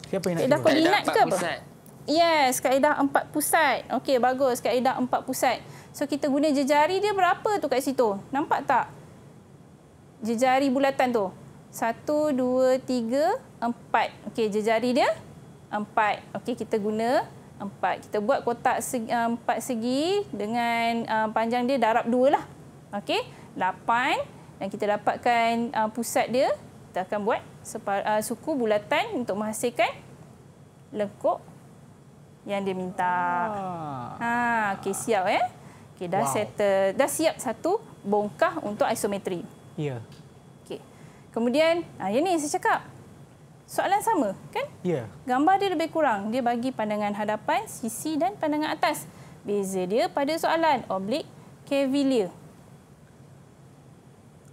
Siapa yang nak kaedah koordinat ke apa? Yes, kaedah empat pusat. Okey, bagus. Kaedah empat pusat. So kita guna jejari dia berapa tu kat situ? Nampak tak? Jejari bulatan tu. Satu, dua, tiga, empat. Okey, jejari dia empat. Okey, kita guna empat. Kita buat kotak segi, uh, empat segi dengan uh, panjang dia darab dua lah. Okey, lapan. Dan kita dapatkan uh, pusat dia. Kita akan buat separa, uh, suku bulatan untuk menghasilkan lengkuk yang dia minta. Ah. Ha, Okey, siap eh. Okey, dah wow. settle. Dah siap satu bongkah untuk isometri. Ya. Yeah. Okey. Kemudian, ah, uh, yang ni saya cakap soalan sama, kan? Ya. Yeah. Gambar dia lebih kurang. Dia bagi pandangan hadapan, sisi dan pandangan atas. Beza dia pada soalan oblik kevilier.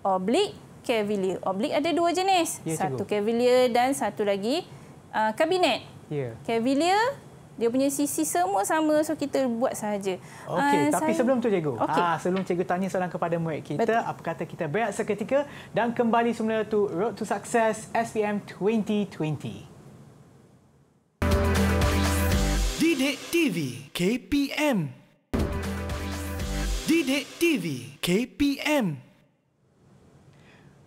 Oblik kevilier. Oblik ada dua jenis. Yeah, satu kevilier dan satu lagi uh, kabinet. Ya. Yeah. Cavalier dia punya sisi semua sama so kita buat sahaja. Okey, uh, tapi saya... sebelum tu cikgu. Okay. Ah, sebelum cikgu tanya soalan kepada murid kita, Betul. apa kata kita berehat seketika dan kembali semula tu Road to Success SPM 2020. Didik TV KPM. Didik TV KPM.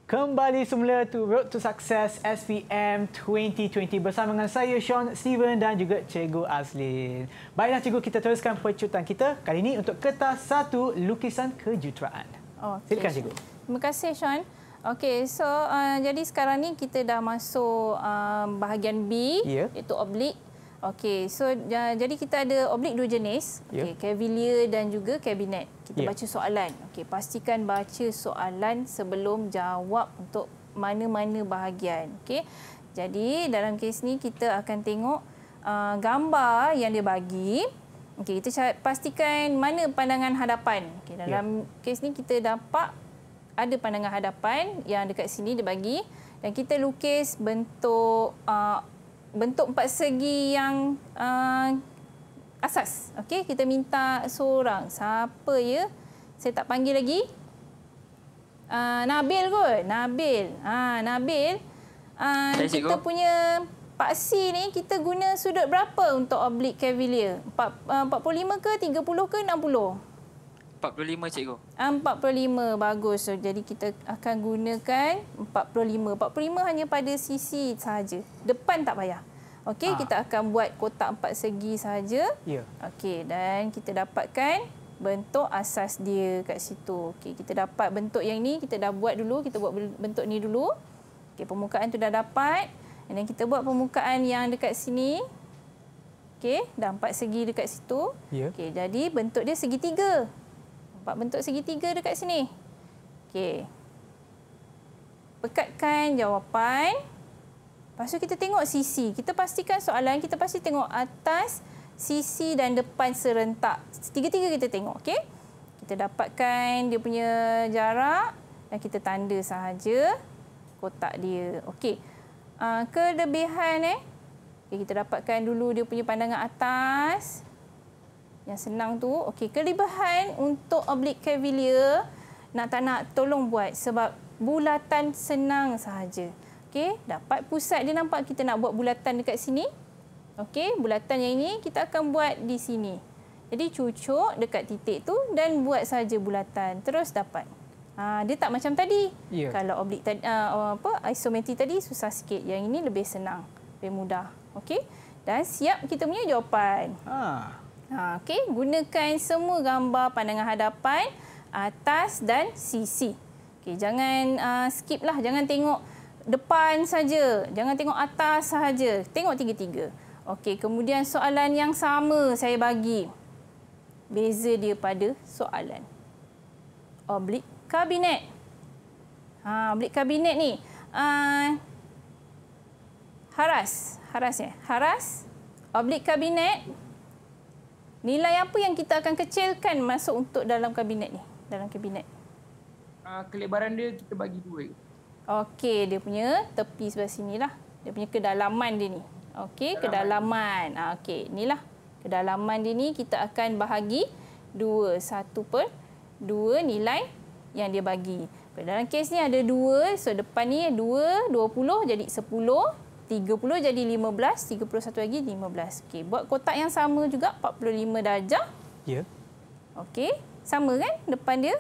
Kembali semula to Road to Success SPM 2020 bersama dengan saya Sean Steven dan juga Cikgu Azlin. Baiklah Cikgu, kita teruskan percutan kita kali ini untuk kertas satu lukisan kejuruteraan. Oh, Silakan okay. Cikgu. Terima kasih Sean. Okey, so uh, jadi sekarang ni kita dah masuk uh, bahagian B yeah. iaitu oblik. Okey, so uh, jadi kita ada oblik dua jenis, okey, yeah. cavalier dan juga kabinet. Kita yeah. baca soalan. Okey, pastikan baca soalan sebelum jawab untuk mana-mana bahagian. Okey. Jadi dalam kes ni kita akan tengok uh, gambar yang dia bagi. Okey, kita pastikan mana pandangan hadapan. Okey, ya. dalam yeah. kes ni kita dapat ada pandangan hadapan yang dekat sini dia bagi dan kita lukis bentuk uh, bentuk empat segi yang uh, asas. Okey, kita minta seorang. Siapa ya? Saya tak panggil lagi. Uh, Nabil kot. Nabil. Ha, Nabil. Uh, ah, Saya kita cikgu. punya paksi ni kita guna sudut berapa untuk oblique cavalier? 4, uh, 45 ke 30 ke 60? 45 cikgu. Ah 45 bagus. So, jadi kita akan gunakan 45. 45 hanya pada sisi saja. Depan tak payah. Okey, ah. kita akan buat kotak empat segi saja. Ya. Okey, dan kita dapatkan bentuk asas dia kat situ. Okey, kita dapat bentuk yang ni kita dah buat dulu, kita buat bentuk ni dulu. Okey, permukaan tu dah dapat. Dan kita buat permukaan yang dekat sini. Okey, dah empat segi dekat situ. Ya. Okey, jadi bentuk dia segitiga. Nampak bentuk segitiga dekat sini? Okey. Pekatkan jawapan. Lepas tu kita tengok sisi. Kita pastikan soalan, kita pasti tengok atas, sisi dan depan serentak. Tiga-tiga kita tengok. Okey. Kita dapatkan dia punya jarak dan kita tanda sahaja kotak dia. Okey. Ah, kelebihan eh. Okay, kita dapatkan dulu dia punya pandangan atas yang senang tu okey kelebihan untuk oblique cavalier nak tak nak tolong buat sebab bulatan senang sahaja okey dapat pusat dia nampak kita nak buat bulatan dekat sini okey bulatan yang ini kita akan buat di sini jadi cucuk dekat titik tu dan buat saja bulatan terus dapat ha, dia tak macam tadi yeah. kalau oblik tadi uh, apa isometri tadi susah sikit yang ini lebih senang lebih mudah okey dan siap kita punya jawapan ha Ha, okay, gunakan semua gambar pandangan hadapan, atas dan sisi. Okay, jangan uh, skip lah, jangan tengok depan saja, jangan tengok atas saja, tengok tiga-tiga. Okay, kemudian soalan yang sama saya bagi. Beza dia pada soalan. Oblik oh, kabinet. Ha, oblik kabinet ni. Uh, haras. Haras ya? Haras. Oblik oh, kabinet. Haras. Nilai apa yang kita akan kecilkan masuk untuk dalam kabinet ni? Dalam kabinet. Uh, kelebaran dia kita bagi dua. Okey, dia punya tepi sebelah sinilah. Dia punya kedalaman dia ni. Okey, kedalaman. kedalaman. Ah, okey, lah Kedalaman dia ni kita akan bahagi dua. Satu per dua nilai yang dia bagi. Dalam kes ni ada dua. So, depan ni dua, dua puluh. Jadi, sepuluh. 30 jadi 15, 31 lagi 15. Okey, buat kotak yang sama juga 45 darjah. Ya. Yeah. Okey, sama kan depan dia?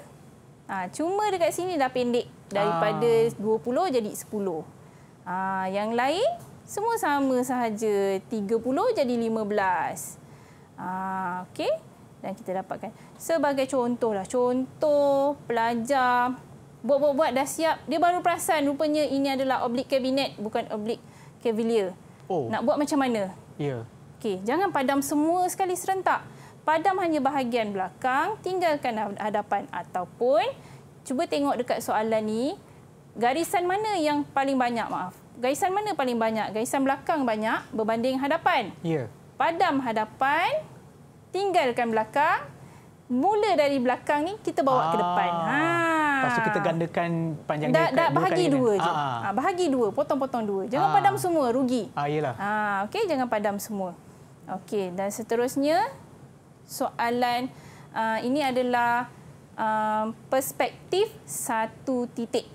Ha, cuma dekat sini dah pendek daripada ha. Ah. 20 jadi 10. Ha, yang lain semua sama sahaja 30 jadi 15. Ha, Okey, dan kita dapatkan sebagai contoh lah contoh pelajar buat-buat dah siap dia baru perasan rupanya ini adalah oblik kabinet bukan oblik cavalier. Oh. Nak buat macam mana? Ya. Okey, jangan padam semua sekali serentak. Padam hanya bahagian belakang, tinggalkan hadapan ataupun cuba tengok dekat soalan ni, garisan mana yang paling banyak maaf. Garisan mana paling banyak? Garisan belakang banyak berbanding hadapan. Ya. Padam hadapan, tinggalkan belakang, mula dari belakang ni kita bawa ah. ke depan. Ah. Ha. Pastu kita gandakan panjang dia. Tak bahagi dua, dua kan? je. Ah. Ha, bahagi dua, potong-potong dua. Jangan ah. padam semua, rugi. Ah iyalah. Ha, okey jangan padam semua. Okey, dan seterusnya soalan uh, ini adalah uh, perspektif satu titik.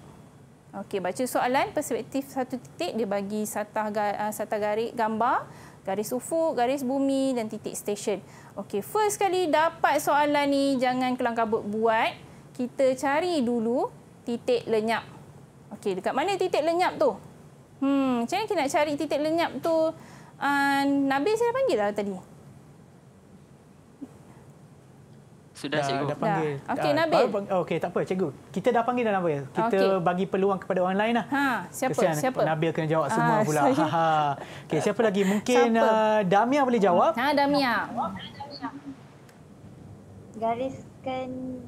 Okey, baca soalan perspektif satu titik dia bagi satah satah garis gambar garis ufuk, garis bumi dan titik stesen. Okey, first sekali dapat soalan ni jangan kelang kabut buat. Kita cari dulu titik lenyap. Okey, dekat mana titik lenyap tu? Hmm, macam mana kita nak cari titik lenyap tu? Uh, Nabil saya dah panggil lah tadi. Sudah cikgu. Dah panggil. Ah, okey Nabil. Ah, ah, okey tak apa cikgu. Kita dah panggil dah Nabil. Kita okay. bagi peluang kepada orang lain lah. Ha, siapa? Kesian, eh? siapa? Nabil kena jawab semua ha, pula. Ha, ha. Okey siapa lagi? Mungkin siapa? Uh, Damia boleh jawab. Ha Damia. Gariskan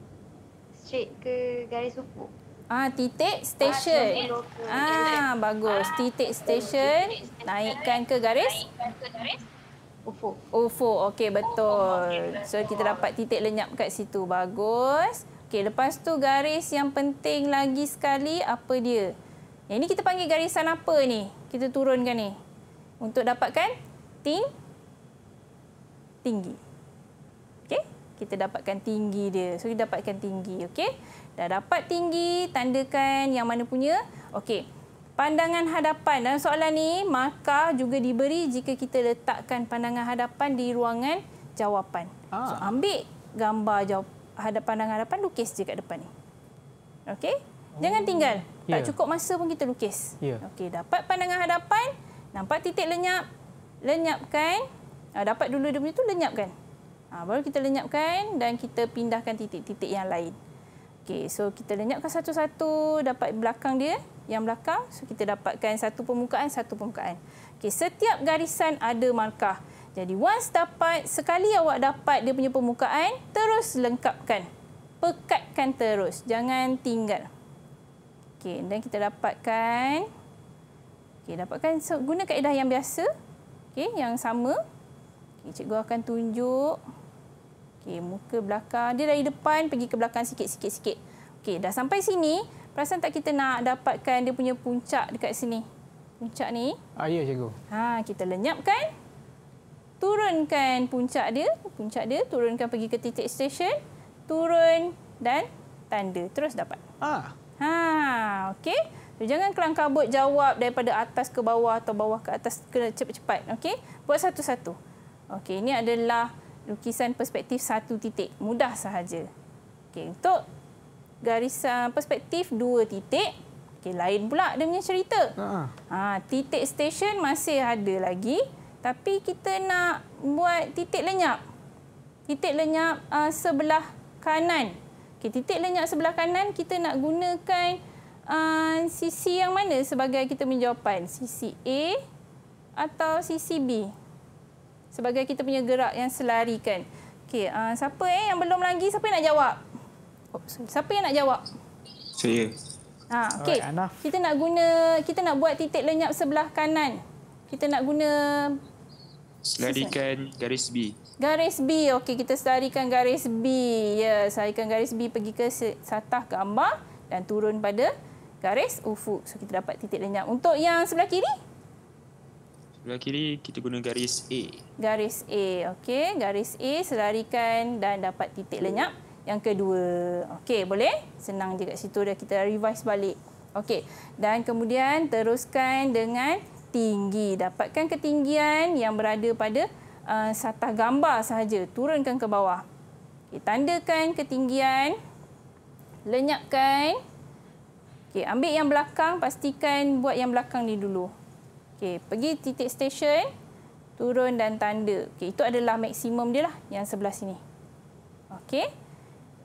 straight ke garis ufuk? Ah titik station. Ah bagus. Titik station naikkan ke garis? Naikkan ke garis? UFO. UFO, okey betul. So kita dapat titik lenyap kat situ. Bagus. Okey, lepas tu garis yang penting lagi sekali apa dia? Yang ini kita panggil garisan apa ni? Kita turunkan ni. Untuk dapatkan ting tinggi. Okey, kita dapatkan tinggi dia. So kita dapatkan tinggi, okey. Dah dapat tinggi, tandakan yang mana punya. Okey pandangan hadapan dan soalan ni maka juga diberi jika kita letakkan pandangan hadapan di ruangan jawapan. Ah. So ambil gambar jawap, hadapan pandangan hadapan lukis je kat depan ni. Okey? Jangan oh. tinggal. Tak ya. cukup masa pun kita lukis. Yeah. Okey, dapat pandangan hadapan, nampak titik lenyap, lenyapkan. Ah dapat dulu dia punya tu lenyapkan. Ha, baru kita lenyapkan dan kita pindahkan titik-titik yang lain. Okey, so kita lenyapkan satu-satu dapat belakang dia yang belakang. So kita dapatkan satu permukaan, satu permukaan. Okay, setiap garisan ada markah. Jadi once dapat sekali awak dapat dia punya permukaan, terus lengkapkan. Pekatkan terus. Jangan tinggal. Okay, dan kita dapatkan Okey, dapatkan so, guna kaedah yang biasa. Okay, yang sama. Okey, cikgu akan tunjuk. Okey, muka belakang. Dia dari depan pergi ke belakang sikit-sikit-sikit. Okey, dah sampai sini, Perasan tak kita nak dapatkan dia punya puncak dekat sini? Puncak ni. Ah, ya, cikgu. Ha, kita lenyapkan. Turunkan puncak dia. Puncak dia turunkan pergi ke titik stesen. Turun dan tanda. Terus dapat. Ah. Ha, okey. So, jangan kelang kabut jawab daripada atas ke bawah atau bawah ke atas kena cepat-cepat. Okey. Buat satu-satu. Okey, ini adalah lukisan perspektif satu titik. Mudah sahaja. Okey, untuk garis ah, perspektif dua titik. Okey, lain pula dia punya cerita. Ha, titik stesen masih ada lagi. Tapi kita nak buat titik lenyap. Titik lenyap uh, sebelah kanan. Okey, titik lenyap sebelah kanan kita nak gunakan uh, sisi yang mana sebagai kita punya jawapan? Sisi A atau sisi B? Sebagai kita punya gerak yang selarikan. Okey, uh, siapa eh yang belum lagi? Siapa nak jawab? Siapa yang nak jawab? Saya. Ha, okey. kita nak guna kita nak buat titik lenyap sebelah kanan. Kita nak guna selarikan garis B. Garis B. Okey, kita selarikan garis B. Ya, selarikan garis B pergi ke satah gambar dan turun pada garis ufuk. So kita dapat titik lenyap. Untuk yang sebelah kiri? Sebelah kiri kita guna garis A. Garis A. Okey, garis A selarikan dan dapat titik lenyap yang kedua. Okey, boleh? Senang je kat situ dah kita revise balik. Okey. Dan kemudian teruskan dengan tinggi. Dapatkan ketinggian yang berada pada uh, satah gambar sahaja. Turunkan ke bawah. Okey, tandakan ketinggian. Lenyapkan. Okey, ambil yang belakang, pastikan buat yang belakang ni dulu. Okey, pergi titik stesen, turun dan tanda. Okey, itu adalah maksimum dia lah yang sebelah sini. Okey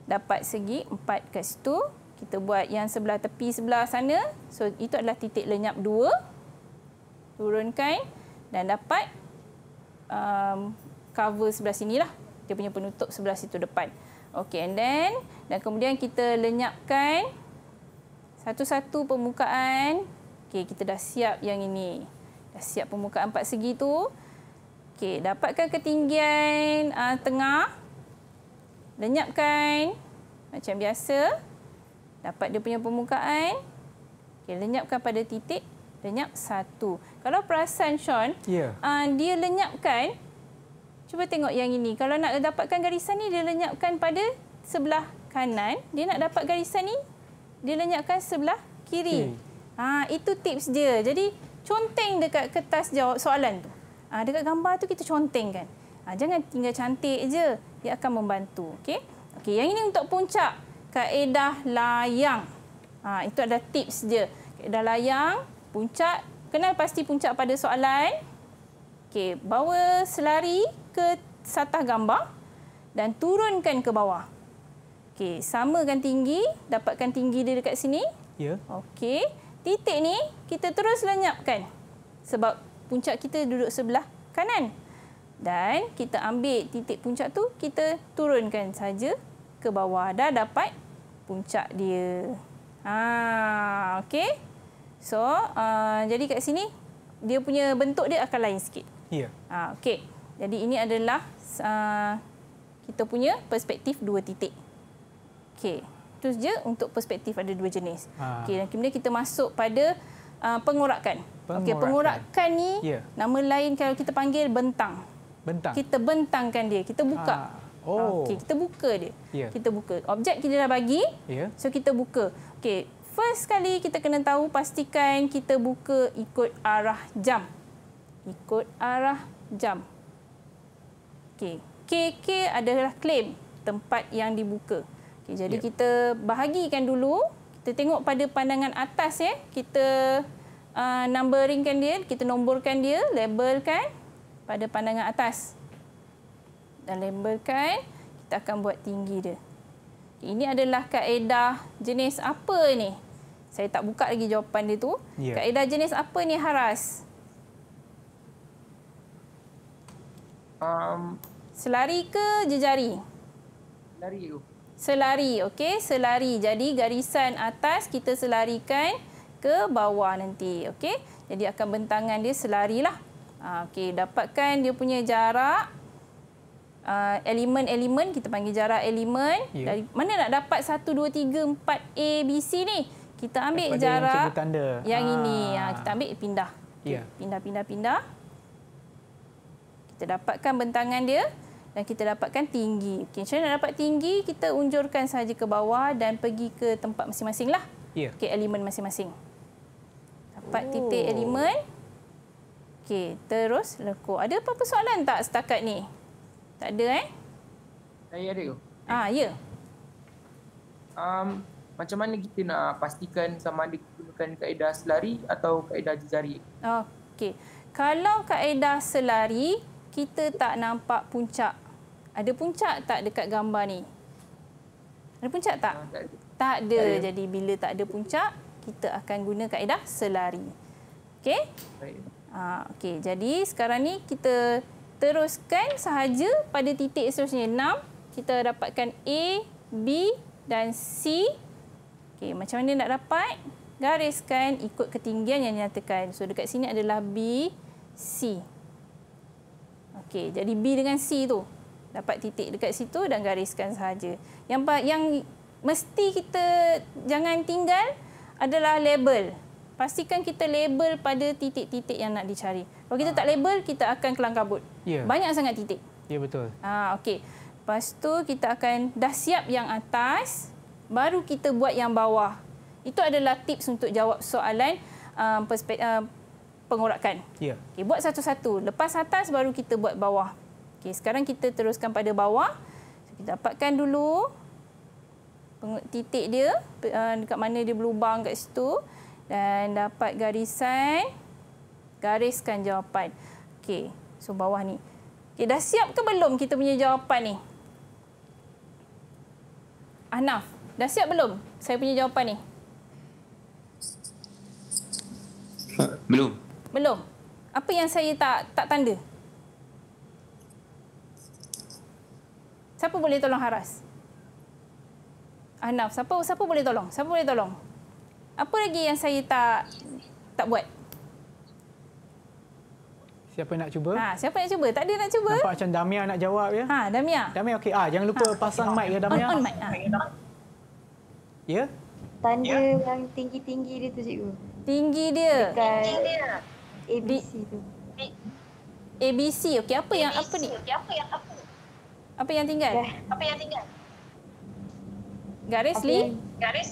dapat segi empat kat situ. Kita buat yang sebelah tepi sebelah sana. So itu adalah titik lenyap dua, Turunkan dan dapat um, cover sebelah sini lah, Dia punya penutup sebelah situ depan. Okay, and then dan kemudian kita lenyapkan satu-satu permukaan. Okay, kita dah siap yang ini. Dah siap permukaan empat segi tu. Okay, dapatkan ketinggian uh, tengah lenyapkan macam biasa dapat dia punya permukaan okey lenyapkan pada titik lenyap satu kalau perasan Sean yeah. Ya. uh, dia lenyapkan cuba tengok yang ini kalau nak dapatkan garisan ni dia lenyapkan pada sebelah kanan dia nak dapat garisan ni dia lenyapkan sebelah kiri okay. Ha, uh, itu tips dia jadi conteng dekat kertas jawab soalan tu uh, dekat gambar tu kita contengkan uh, jangan tinggal cantik je ia akan membantu. Okey. Okey, yang ini untuk puncak kaedah layang. Ha, itu ada tips dia. Kaedah layang, puncak, kenal pasti puncak pada soalan. Okey, bawa selari ke satah gambar dan turunkan ke bawah. Okey, samakan tinggi, dapatkan tinggi dia dekat sini. Ya. Yeah. Okey. Titik ni kita terus lenyapkan. Sebab puncak kita duduk sebelah kanan dan kita ambil titik puncak tu kita turunkan saja ke bawah dah dapat puncak dia ha okey so uh, jadi kat sini dia punya bentuk dia akan lain sikit ya yeah. ha okey jadi ini adalah uh, kita punya perspektif dua titik okey terus je untuk perspektif ada dua jenis ha. okey dan kemudian kita masuk pada uh, pengorakan okey pengorakan. ni yeah. nama lain kalau kita panggil bentang bentang. Kita bentangkan dia. Kita buka. Ha. Oh. Okey, kita buka dia. Yeah. Kita buka. Objek kita dah bagi. Yeah. So kita buka. Okey, first kali kita kena tahu pastikan kita buka ikut arah jam. Ikut arah jam. Okey, KK adalah claim tempat yang dibuka. Okey, jadi yeah. kita bahagikan dulu. Kita tengok pada pandangan atas ya. Kita uh, numberingkan dia, kita nomborkan dia, labelkan pada pandangan atas. Dan labelkan, kita akan buat tinggi dia. Ini adalah kaedah jenis apa ni? Saya tak buka lagi jawapan dia tu. Yeah. Kaedah jenis apa ni haras? Um, selari ke jejari? Selari tu. Oh. Selari, okey. Selari. Jadi garisan atas kita selarikan ke bawah nanti. Okey. Jadi akan bentangan dia selari lah. Ah, okey, dapatkan dia punya jarak uh, ah, elemen-elemen, kita panggil jarak elemen. Yeah. Dari mana nak dapat 1, 2, 3, 4 A, B, C ni? Kita ambil Daripada jarak yang, yang ah. ha. ini. Ha, kita ambil pindah. Pindah-pindah-pindah. Ya. Kita dapatkan bentangan dia dan kita dapatkan tinggi. Okey, macam mana nak dapat tinggi? Kita unjurkan saja ke bawah dan pergi ke tempat masing-masing lah. Yeah. Okey, elemen masing-masing. Dapat titik oh. elemen. Okey, terus lekuk. Ada apa-apa soalan tak setakat ni? Tak ada eh? Saya ada. Ah, ya. Um, macam mana kita nak pastikan sama ada gunakan kaedah selari atau kaedah jejari? Okey. Kalau kaedah selari, kita tak nampak puncak. Ada puncak tak dekat gambar ni? Ada puncak tak? Uh, tak ada. Tak ada. Saya... Jadi bila tak ada puncak, kita akan guna kaedah selari. Okey? Baik. Ha, okey, jadi sekarang ni kita teruskan sahaja pada titik seterusnya 6. Kita dapatkan A, B dan C. Okay, macam mana nak dapat? Gariskan ikut ketinggian yang dinyatakan. So dekat sini adalah B, C. Okay, jadi B dengan C tu dapat titik dekat situ dan gariskan sahaja. Yang yang mesti kita jangan tinggal adalah label pastikan kita label pada titik-titik yang nak dicari. Kalau kita ha. tak ah. label, kita akan kelang kabut. Yeah. Banyak sangat titik. Ya, betul. Ha, ah, okay. Lepas tu kita akan dah siap yang atas, baru kita buat yang bawah. Itu adalah tips untuk jawab soalan um, uh, pengorakan. Yeah. Okay, buat satu-satu. Lepas atas, baru kita buat bawah. Okay, sekarang kita teruskan pada bawah. So, kita dapatkan dulu titik dia, uh, dekat mana dia berlubang kat situ dan dapat garisan gariskan jawapan. Okey, so bawah ni. Okey, dah siap ke belum kita punya jawapan ni? Anaf, dah siap belum saya punya jawapan ni? Belum. Belum. Apa yang saya tak tak tanda? Siapa boleh tolong Haras? Anaf, siapa siapa boleh tolong? Siapa boleh tolong? Apa lagi yang saya tak tak buat? Siapa nak cuba? Ha, siapa nak cuba? Tak ada nak cuba. Nampak macam Damia nak jawab ya. Ha, Damia. Damia okey. Ah, ha, jangan lupa ha. pasang okay. mic ya Damia. On, on mic. Ha. Ya? Yeah? Tanda yeah. yang tinggi-tinggi dia tu cikgu. Tinggi dia. Tinggi dia. ABC tu. ABC okey apa ABC. yang apa ni? Okay, apa yang apa? Apa yang tinggal? Yeah. Apa yang tinggal? Garis Lee? Garis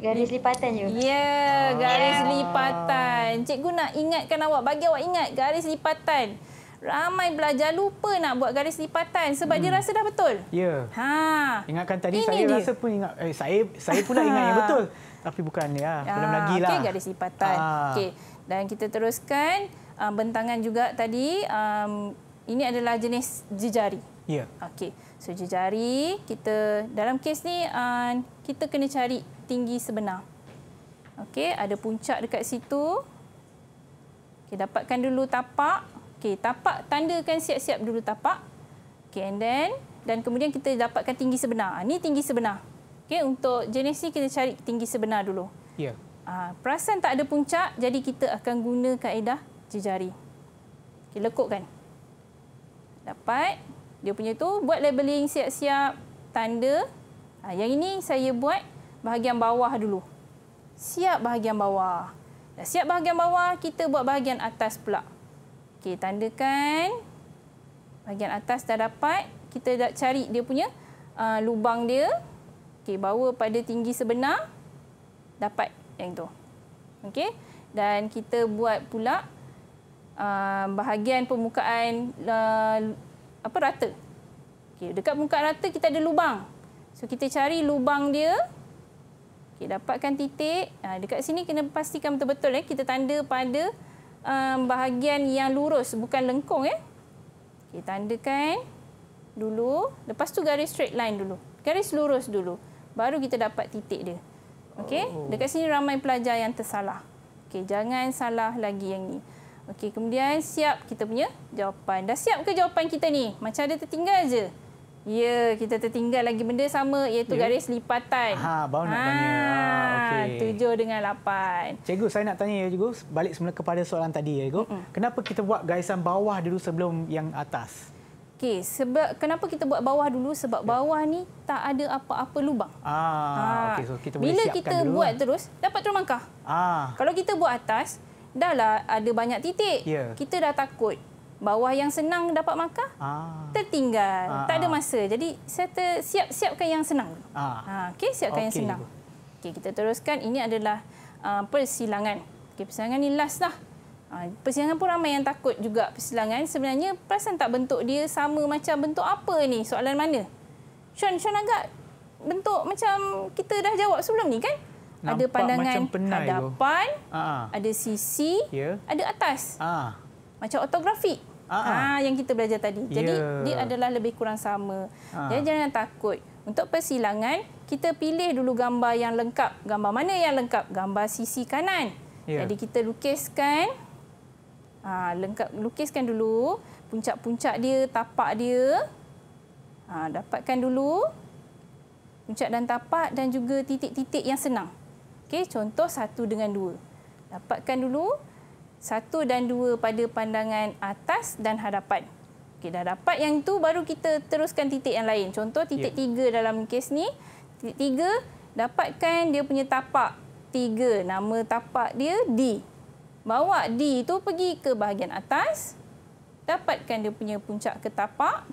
Garis lipatan je. Ya, yeah, garis yeah. lipatan. Cikgu nak ingatkan awak, bagi awak ingat garis lipatan. Ramai belajar lupa nak buat garis lipatan sebab hmm. dia rasa dah betul. Ya. Ha. Ingatkan tadi Ini saya dia. rasa pun ingat eh, saya saya pula ingat yang ha. betul. Tapi bukan ya. Belum lagi lah. Okey garis lipatan. Ah. Okey. Dan kita teruskan bentangan juga tadi ini adalah jenis jejari. Ya. Okey. So jejari kita dalam kes ni uh, kita kena cari tinggi sebenar. Okey, ada puncak dekat situ. Okey, dapatkan dulu tapak. Okey, tapak tandakan siap-siap dulu tapak. Okey, and then dan kemudian kita dapatkan tinggi sebenar. Ini ah, tinggi sebenar. Okey, untuk jenis ni kita cari tinggi sebenar dulu. Ya. Yeah. Ah, perasan tak ada puncak, jadi kita akan guna kaedah jejari. Okey, lekukkan. Dapat dia punya tu buat labeling siap-siap tanda ha, yang ini saya buat bahagian bawah dulu siap bahagian bawah dah siap bahagian bawah kita buat bahagian atas pula okey tandakan bahagian atas dah dapat kita dah cari dia punya uh, lubang dia okey bawa pada tinggi sebenar dapat yang tu okey dan kita buat pula uh, bahagian permukaan uh, apa rata. Okey, dekat muka rata kita ada lubang. So kita cari lubang dia. Okey, dapatkan titik. Ha, dekat sini kena pastikan betul-betul eh kita tanda pada um, bahagian yang lurus bukan lengkung eh. Okey, tandakan dulu. Lepas tu garis straight line dulu. Garis lurus dulu. Baru kita dapat titik dia. Okey, oh. dekat sini ramai pelajar yang tersalah. Okey, jangan salah lagi yang ni. Okey, kemudian siap kita punya jawapan. Dah siap ke jawapan kita ni? Macam ada tertinggal aje. Ya, kita tertinggal lagi benda sama iaitu ya. garis lipatan. Ha, baru nak ha, tanya. Ah, okey. 7 dengan 8. Cikgu, saya nak tanya ya cikgu, balik semula kepada soalan tadi ya cikgu. Mm -mm. Kenapa kita buat garisan bawah dulu sebelum yang atas? Okey, sebab kenapa kita buat bawah dulu? Sebab ya. bawah ni tak ada apa-apa lubang. Ah, ah, okey. So kita boleh Bila siapkan kita dulu. Bila kita buat terus, dapat terumangkah? Ah. Kalau kita buat atas, dah lah ada banyak titik. Yeah. Kita dah takut bawah yang senang dapat makan, ah. tertinggal. Ah, tak ada ah. masa. Jadi saya ter siap siapkan yang senang. Ah. Ha, ah, okay, siapkan okay. yang senang. Okay, kita teruskan. Ini adalah uh, persilangan. Okay, persilangan ini last lah. Persilangan pun ramai yang takut juga persilangan. Sebenarnya perasan tak bentuk dia sama macam bentuk apa ni? Soalan mana? Sean, Sean agak bentuk macam kita dah jawab sebelum ni kan? Nampak ada pandangan hadapan, uh ada sisi, yeah. ada atas. uh Macam otografik. uh ah. Ha, yang kita belajar tadi. Jadi ya. dia adalah lebih kurang sama. uh Jadi jangan takut. Untuk persilangan, kita pilih dulu gambar yang lengkap. Gambar mana yang lengkap? Gambar sisi kanan. Yeah. Jadi kita lukiskan ha, lengkap lukiskan dulu puncak-puncak dia, tapak dia. Ha, dapatkan dulu puncak dan tapak dan juga titik-titik yang senang. Okey, contoh satu dengan dua. Dapatkan dulu satu dan dua pada pandangan atas dan hadapan. Okey, dah dapat yang itu, baru kita teruskan titik yang lain. Contoh titik ya. tiga dalam kes ni. Titik tiga, dapatkan dia punya tapak tiga. Nama tapak dia D. Bawa D itu pergi ke bahagian atas. Dapatkan dia punya puncak ke tapak.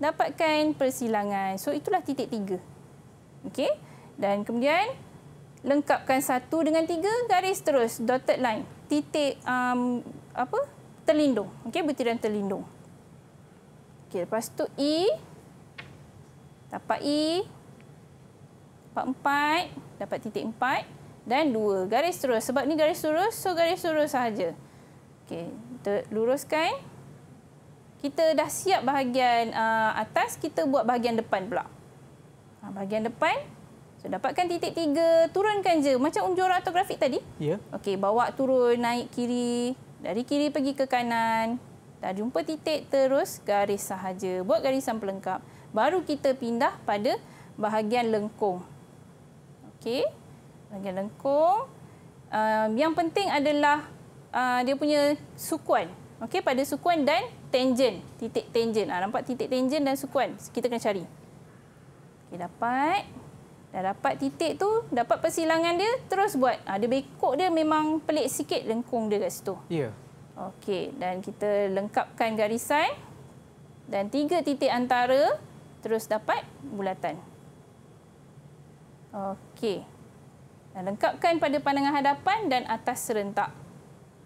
Dapatkan persilangan. So, itulah titik tiga. Okey, dan kemudian lengkapkan satu dengan tiga garis terus dotted line titik um, apa terlindung okey butiran terlindung okey lepas tu E dapat E dapat empat dapat titik empat dan dua garis terus sebab ni garis lurus so garis lurus saja okey kita luruskan kita dah siap bahagian uh, atas kita buat bahagian depan pula ha, bahagian depan So, dapatkan titik tiga, turunkan je. Macam unjur atau grafik tadi. Ya. Yeah. Okey, bawa turun, naik kiri. Dari kiri pergi ke kanan. Dah jumpa titik, terus garis sahaja. Buat garisan pelengkap. Baru kita pindah pada bahagian lengkung. Okey. Bahagian lengkung. Uh, yang penting adalah uh, dia punya sukuan. Okey, pada sukuan dan tangent. Titik tangent. Ha, nampak titik tangent dan sukuan. Kita kena cari. Okey, dapat. Dah dapat titik tu, dapat persilangan dia, terus buat. Ha, dia bekok dia memang pelik sikit lengkung dia kat situ. Ya. Yeah. Okey, dan kita lengkapkan garisan. Dan tiga titik antara, terus dapat bulatan. Okey. Dan lengkapkan pada pandangan hadapan dan atas serentak.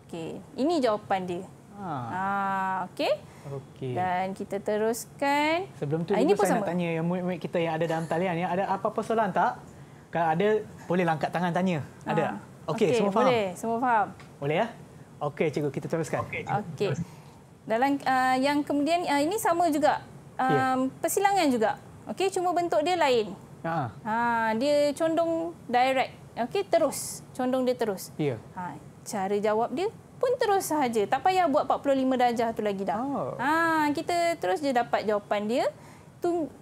Okey, ini jawapan dia. Ha. Ah. Ha, Okay. Okey. Dan kita teruskan. Sebelum tu ha, ini pun saya sama. nak tanya yang murid-murid kita yang ada dalam talian ya. Ada apa-apa soalan tak? Kalau ada boleh langkat lah tangan tanya. Ha. Ada. Ah. Okey, okay, semua faham. Boleh, semua faham. Boleh ya? Okey, cikgu kita teruskan. Okey. Okay. Dalam uh, yang kemudian uh, ini sama juga. Um, yeah. Ya. persilangan juga. Okey, cuma bentuk dia lain. Ha. Ha, dia condong direct. Okey, terus. Condong dia terus. Ya. Yeah. Ha, cara jawab dia pun terus saja, Tak payah buat 45 darjah tu lagi dah. Oh. Ha, kita terus je dapat jawapan dia.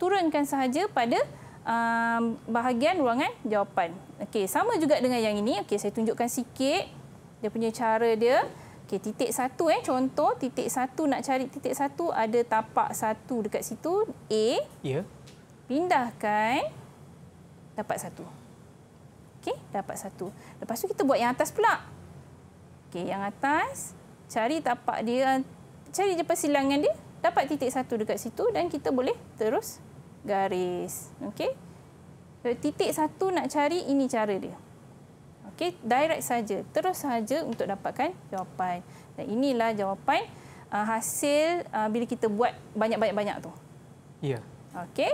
Turunkan saja pada um, bahagian ruangan jawapan. Okey, sama juga dengan yang ini. Okey, saya tunjukkan sikit dia punya cara dia. Okey, titik satu eh. Contoh, titik satu nak cari titik satu. Ada tapak satu dekat situ. A. Ya. Yeah. Pindahkan. Dapat satu. Okey, dapat satu. Lepas tu kita buat yang atas pula. Okey, yang atas, cari tapak dia, cari je persilangan dia, dapat titik satu dekat situ dan kita boleh terus garis. Okey. Titik satu nak cari, ini cara dia. Okey, direct saja, terus saja untuk dapatkan jawapan. Dan inilah jawapan uh, hasil uh, bila kita buat banyak-banyak-banyak tu. Ya. Yeah. Okey.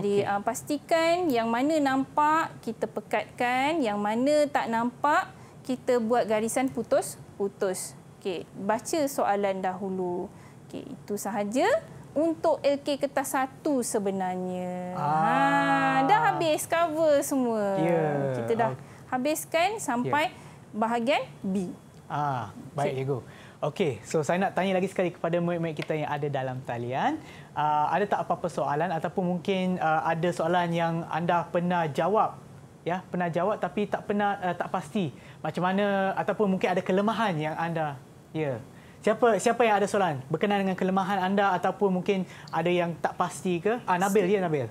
Jadi okay. Ah, pastikan yang mana nampak kita pekatkan, yang mana tak nampak kita buat garisan putus putus. Okey, baca soalan dahulu. Okey, itu sahaja untuk LK kertas 1 sebenarnya. Ha, ah. Ha, dah habis cover semua. Yeah. Kita dah okay. habiskan sampai yeah. bahagian B. Ah, baik cikgu. Okay. Okey, so saya nak tanya lagi sekali kepada murid-murid kita yang ada dalam talian. Uh, ada tak apa-apa soalan ataupun mungkin uh, ada soalan yang anda pernah jawab ya pernah jawab tapi tak pernah uh, tak pasti macam mana ataupun mungkin ada kelemahan yang anda ya yeah. siapa siapa yang ada soalan berkenaan dengan kelemahan anda ataupun mungkin ada yang tak pasti ke ah, Nabil ya yeah, Nabil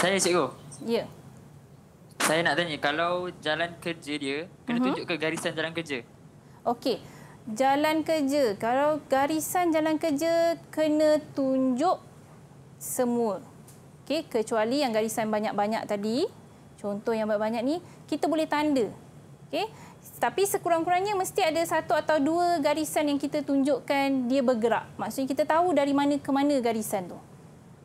saya cikgu ya yeah. saya nak tanya kalau jalan kerja dia kena uh-huh. tunjuk ke garisan jalan kerja okey jalan kerja kalau garisan jalan kerja kena tunjuk semua Okay, kecuali yang garisan banyak-banyak tadi Contoh yang banyak-banyak ni kita boleh tanda. Okey. Tapi sekurang-kurangnya mesti ada satu atau dua garisan yang kita tunjukkan dia bergerak. Maksudnya kita tahu dari mana ke mana garisan tu.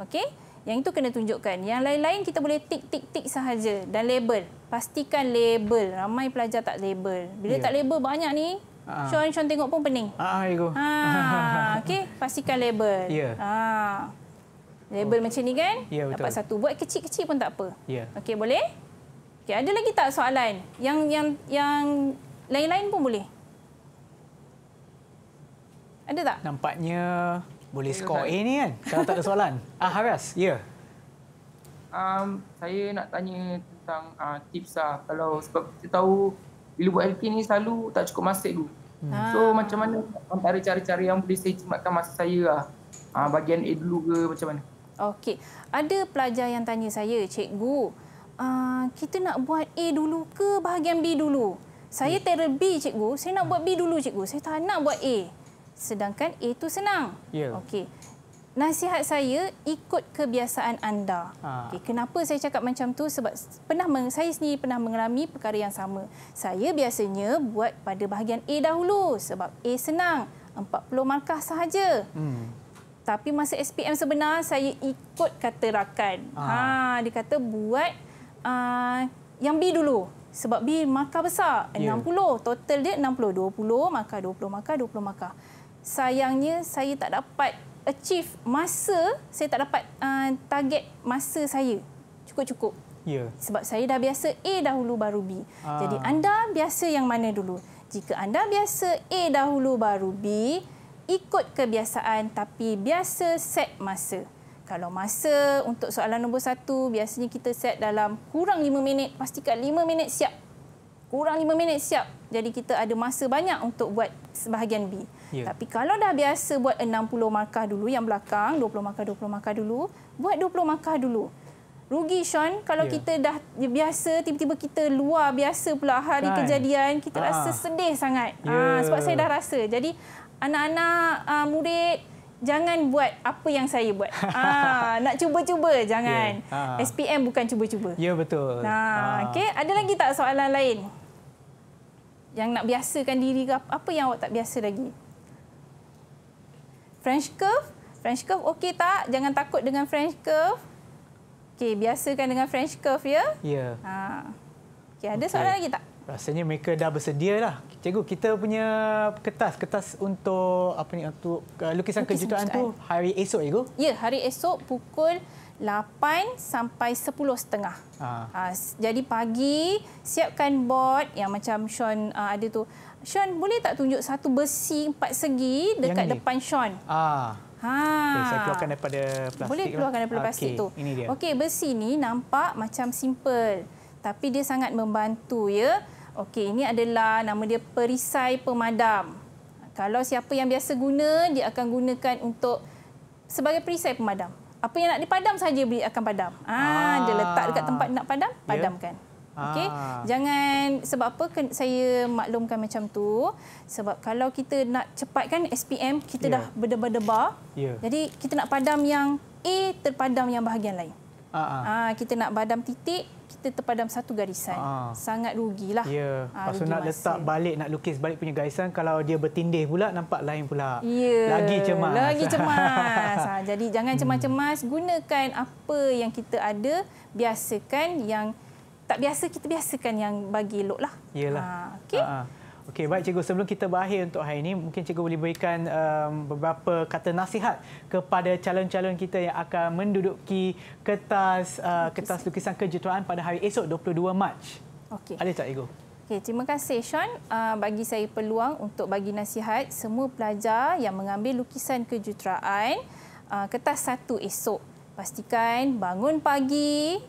Okey. Yang itu kena tunjukkan. Yang lain-lain kita boleh tik tik tik sahaja dan label. Pastikan label. Ramai pelajar tak label. Bila yeah. tak label banyak ni ah. Syuan Syuan tengok pun pening. Ha ah, itu. Ah, ha ya ah, okey pastikan label. Yeah. Ya. Ha. Label okay. Oh. macam ni kan? Yeah, betul. Dapat satu. Buat kecil-kecil pun tak apa. Yeah. Okey boleh? Okey, ada lagi tak soalan? Yang yang yang lain-lain pun boleh. Ada tak? Nampaknya boleh skor ini kan kalau tak ada soalan. ah Haras, ya. Yeah. Um, saya nak tanya tentang uh, tips lah kalau sebab kita tahu bila buat LP ni selalu tak cukup masa dulu. Hmm. Ah. So ah. macam mana antara cara-cara yang boleh saya jimatkan masa saya lah. Uh, bagian A dulu ke macam mana? Okey. Ada pelajar yang tanya saya, cikgu, Ah, kita nak buat A dulu ke bahagian B dulu? Saya hmm. teror B cikgu, saya nak buat B dulu cikgu. Saya tak nak buat A. Sedangkan A itu senang. Ya. Okey. Nasihat saya ikut kebiasaan anda. Ah. Okay, kenapa saya cakap macam tu? Sebab pernah meng, saya sendiri pernah mengalami perkara yang sama. Saya biasanya buat pada bahagian A dahulu sebab A senang, 40 markah sahaja. Hmm. Tapi masa SPM sebenar saya ikut kata rakan. Ah. Ha, dia kata buat uh, yang B dulu. Sebab B markah besar, yeah. Ya. 60. Total dia 60. 20 markah, 20 markah, 20 markah. Sayangnya saya tak dapat achieve masa, saya tak dapat uh, target masa saya. Cukup-cukup. Yeah. Sebab saya dah biasa A dahulu baru B. Uh. Jadi ah. anda biasa yang mana dulu? Jika anda biasa A dahulu baru B, ikut kebiasaan tapi biasa set masa kalau masa untuk soalan nombor satu, biasanya kita set dalam kurang lima minit. Pastikan lima minit siap. Kurang lima minit siap. Jadi kita ada masa banyak untuk buat sebahagian B. Ya. Tapi kalau dah biasa buat 60 markah dulu yang belakang, 20 markah, 20 markah dulu, buat 20 markah dulu. Rugi, Sean, kalau yeah. kita dah biasa, tiba-tiba kita luar biasa pula hari right. Kan? kejadian, kita ha. rasa sedih sangat. Yeah. Ha, ya. sebab saya dah rasa. Jadi, anak-anak uh, murid, jangan buat apa yang saya buat. Ah, nak cuba-cuba jangan. Yeah. Ah. SPM bukan cuba-cuba. Ya yeah, betul. Nah, ah. okey, ada lagi tak soalan lain? Yang nak biasakan diri ke apa yang awak tak biasa lagi? French curve? French curve okey tak? Jangan takut dengan French curve. Okey, biasakan dengan French curve ya. Ya. Yeah. Ah. okay ada okay. soalan lagi tak? rasanya mereka dah bersedia lah. Cikgu, kita punya kertas, kertas untuk apa ni untuk uh, lukisan, lukisan kejutan tu hari esok, cikgu? Ya, hari esok pukul 8 sampai 10.30. Ha. Ha, jadi pagi siapkan board yang macam Sean ha, ada tu. Sean boleh tak tunjuk satu besi empat segi dekat yang depan ini. Sean? Ah. Ha. Ha. Okay, saya keluarkan daripada plastik. Boleh lah. keluarkan daripada plastik okay. tu. Okey, besi ni nampak macam simple tapi dia sangat membantu ya. Okey, ini adalah nama dia perisai pemadam. Kalau siapa yang biasa guna, dia akan gunakan untuk sebagai perisai pemadam. Apa yang nak dipadam saja beli akan padam. Ah, ah, dia letak dekat tempat nak padam, ya. padamkan. Yeah. Okey. Ah. Jangan sebab apa saya maklumkan macam tu, sebab kalau kita nak cepatkan SPM, kita yeah. dah berdebar-debar. Yeah. Jadi kita nak padam yang A terpadam yang bahagian lain. Ah, ah. ah kita nak padam titik kita terpadam satu garisan. Ha. Sangat rugilah. Ya. Ah, Pasal rugi nak masa. letak balik, nak lukis balik punya garisan, kalau dia bertindih pula, nampak lain pula. Ya. Lagi cemas. Lagi cemas. ha. Jadi jangan hmm. cemas-cemas. Gunakan apa yang kita ada. Biasakan yang tak biasa, kita biasakan yang bagi elok lah. Yalah. Ha. Okey. Ha. Okey, baik cikgu. Sebelum kita berakhir untuk hari ini, mungkin cikgu boleh berikan um, beberapa kata nasihat kepada calon-calon kita yang akan menduduki kertas uh, kertas lukisan kejutuan pada hari esok 22 Mac. Okey. Ada tak cikgu? Okey, terima kasih Sean uh, bagi saya peluang untuk bagi nasihat semua pelajar yang mengambil lukisan kejuruteraan uh, kertas satu esok. Pastikan bangun pagi,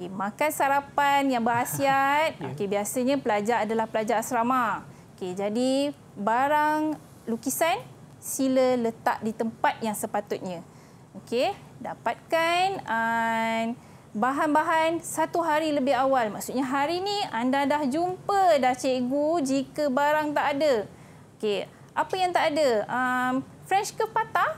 Okey, makan sarapan yang berhasiat. Ya. Okey, biasanya pelajar adalah pelajar asrama. Okey, jadi barang lukisan sila letak di tempat yang sepatutnya. Okey, dapatkan uh, bahan-bahan satu hari lebih awal. Maksudnya hari ni anda dah jumpa dah cikgu jika barang tak ada. Okey, apa yang tak ada? Um, ah, French ke patah?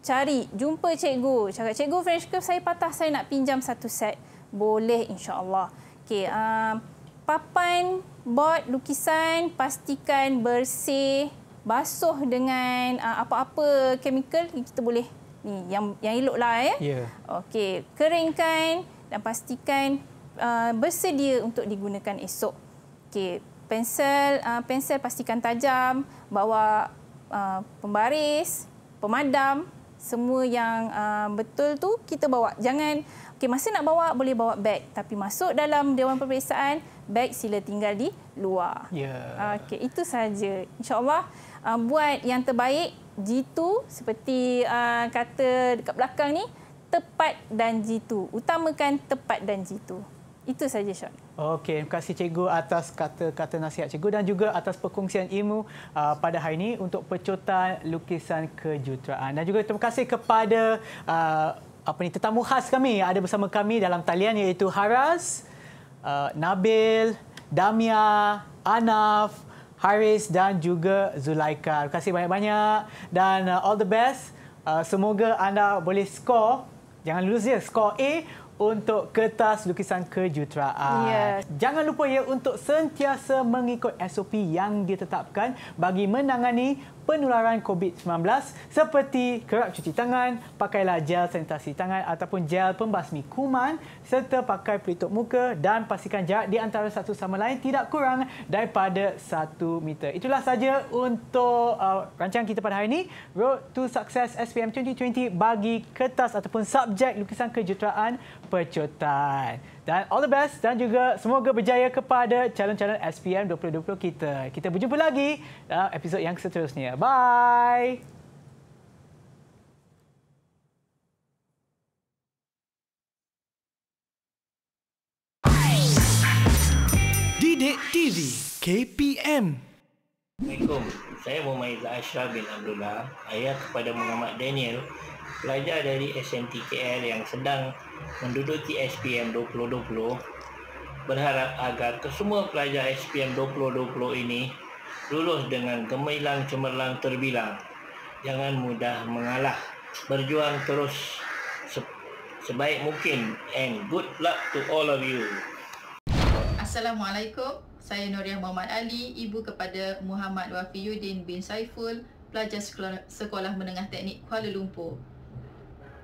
Cari, jumpa cikgu. Cakap, cikgu French ke saya patah, saya nak pinjam satu set. Boleh insyaAllah. Okay, um, papan, bot, lukisan pastikan bersih, basuh dengan uh, apa-apa kemikal kita boleh. Ni, yang yang eloklah eh. ya. Eh. Yeah. Okey, keringkan dan pastikan uh, bersedia untuk digunakan esok. Okey, pensel uh, pensel pastikan tajam, bawa uh, pembaris, pemadam, semua yang uh, betul tu kita bawa. Jangan Okey, masa nak bawa boleh bawa beg tapi masuk dalam dewan peperiksaan beg sila tinggal di luar. Ya. Yeah. Okey, itu saja. Insya-Allah uh, buat yang terbaik jitu seperti uh, kata dekat belakang ni tepat dan jitu. Utamakan tepat dan jitu. Itu saja Sean. Okey, terima kasih cikgu atas kata-kata nasihat cikgu dan juga atas perkongsian ilmu uh, pada hari ini untuk pecutan lukisan kejuruteraan. Dan juga terima kasih kepada uh, apa ni tetamu khas kami ada bersama kami dalam talian iaitu Haras, uh, Nabil, Damia, Anaf, Haris dan juga Zulaika. Terima kasih banyak-banyak dan uh, all the best. Uh, semoga anda boleh skor jangan lulus ya skor A untuk kertas lukisan kejuruteraan. Yeah. Jangan lupa ya untuk sentiasa mengikut SOP yang ditetapkan bagi menangani penularan COVID-19 seperti kerap cuci tangan, pakailah gel sanitasi tangan ataupun gel pembasmi kuman serta pakai pelitup muka dan pastikan jarak di antara satu sama lain tidak kurang daripada satu meter. Itulah saja untuk uh, rancangan kita pada hari ini. Road to Success SPM 2020 bagi kertas ataupun subjek lukisan kejuruteraan percutan dan all the best dan juga semoga berjaya kepada calon-calon SPM 2020 kita. Kita berjumpa lagi dalam episod yang seterusnya. Bye. Didik TV KPM. Assalamualaikum. Saya Muhammad Izzah Ashraf bin Abdullah, ayah kepada Muhammad Daniel, pelajar dari SMTKL yang sedang menduduki SPM 2020 berharap agar kesemua pelajar SPM 2020 ini lulus dengan gemilang cemerlang terbilang. Jangan mudah mengalah. Berjuang terus sebaik mungkin and good luck to all of you. Assalamualaikum. Saya Noria Muhammad Ali, ibu kepada Muhammad Wafi Yudin bin Saiful, pelajar sekolah, sekolah menengah teknik Kuala Lumpur.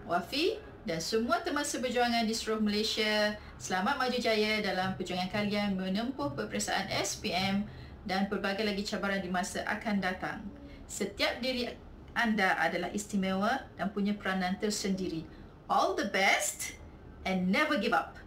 Wafi, dan semua teman seberjuangan di seluruh Malaysia, selamat maju jaya dalam perjuangan kalian menempuh peperiksaan SPM dan pelbagai lagi cabaran di masa akan datang. Setiap diri anda adalah istimewa dan punya peranan tersendiri. All the best and never give up.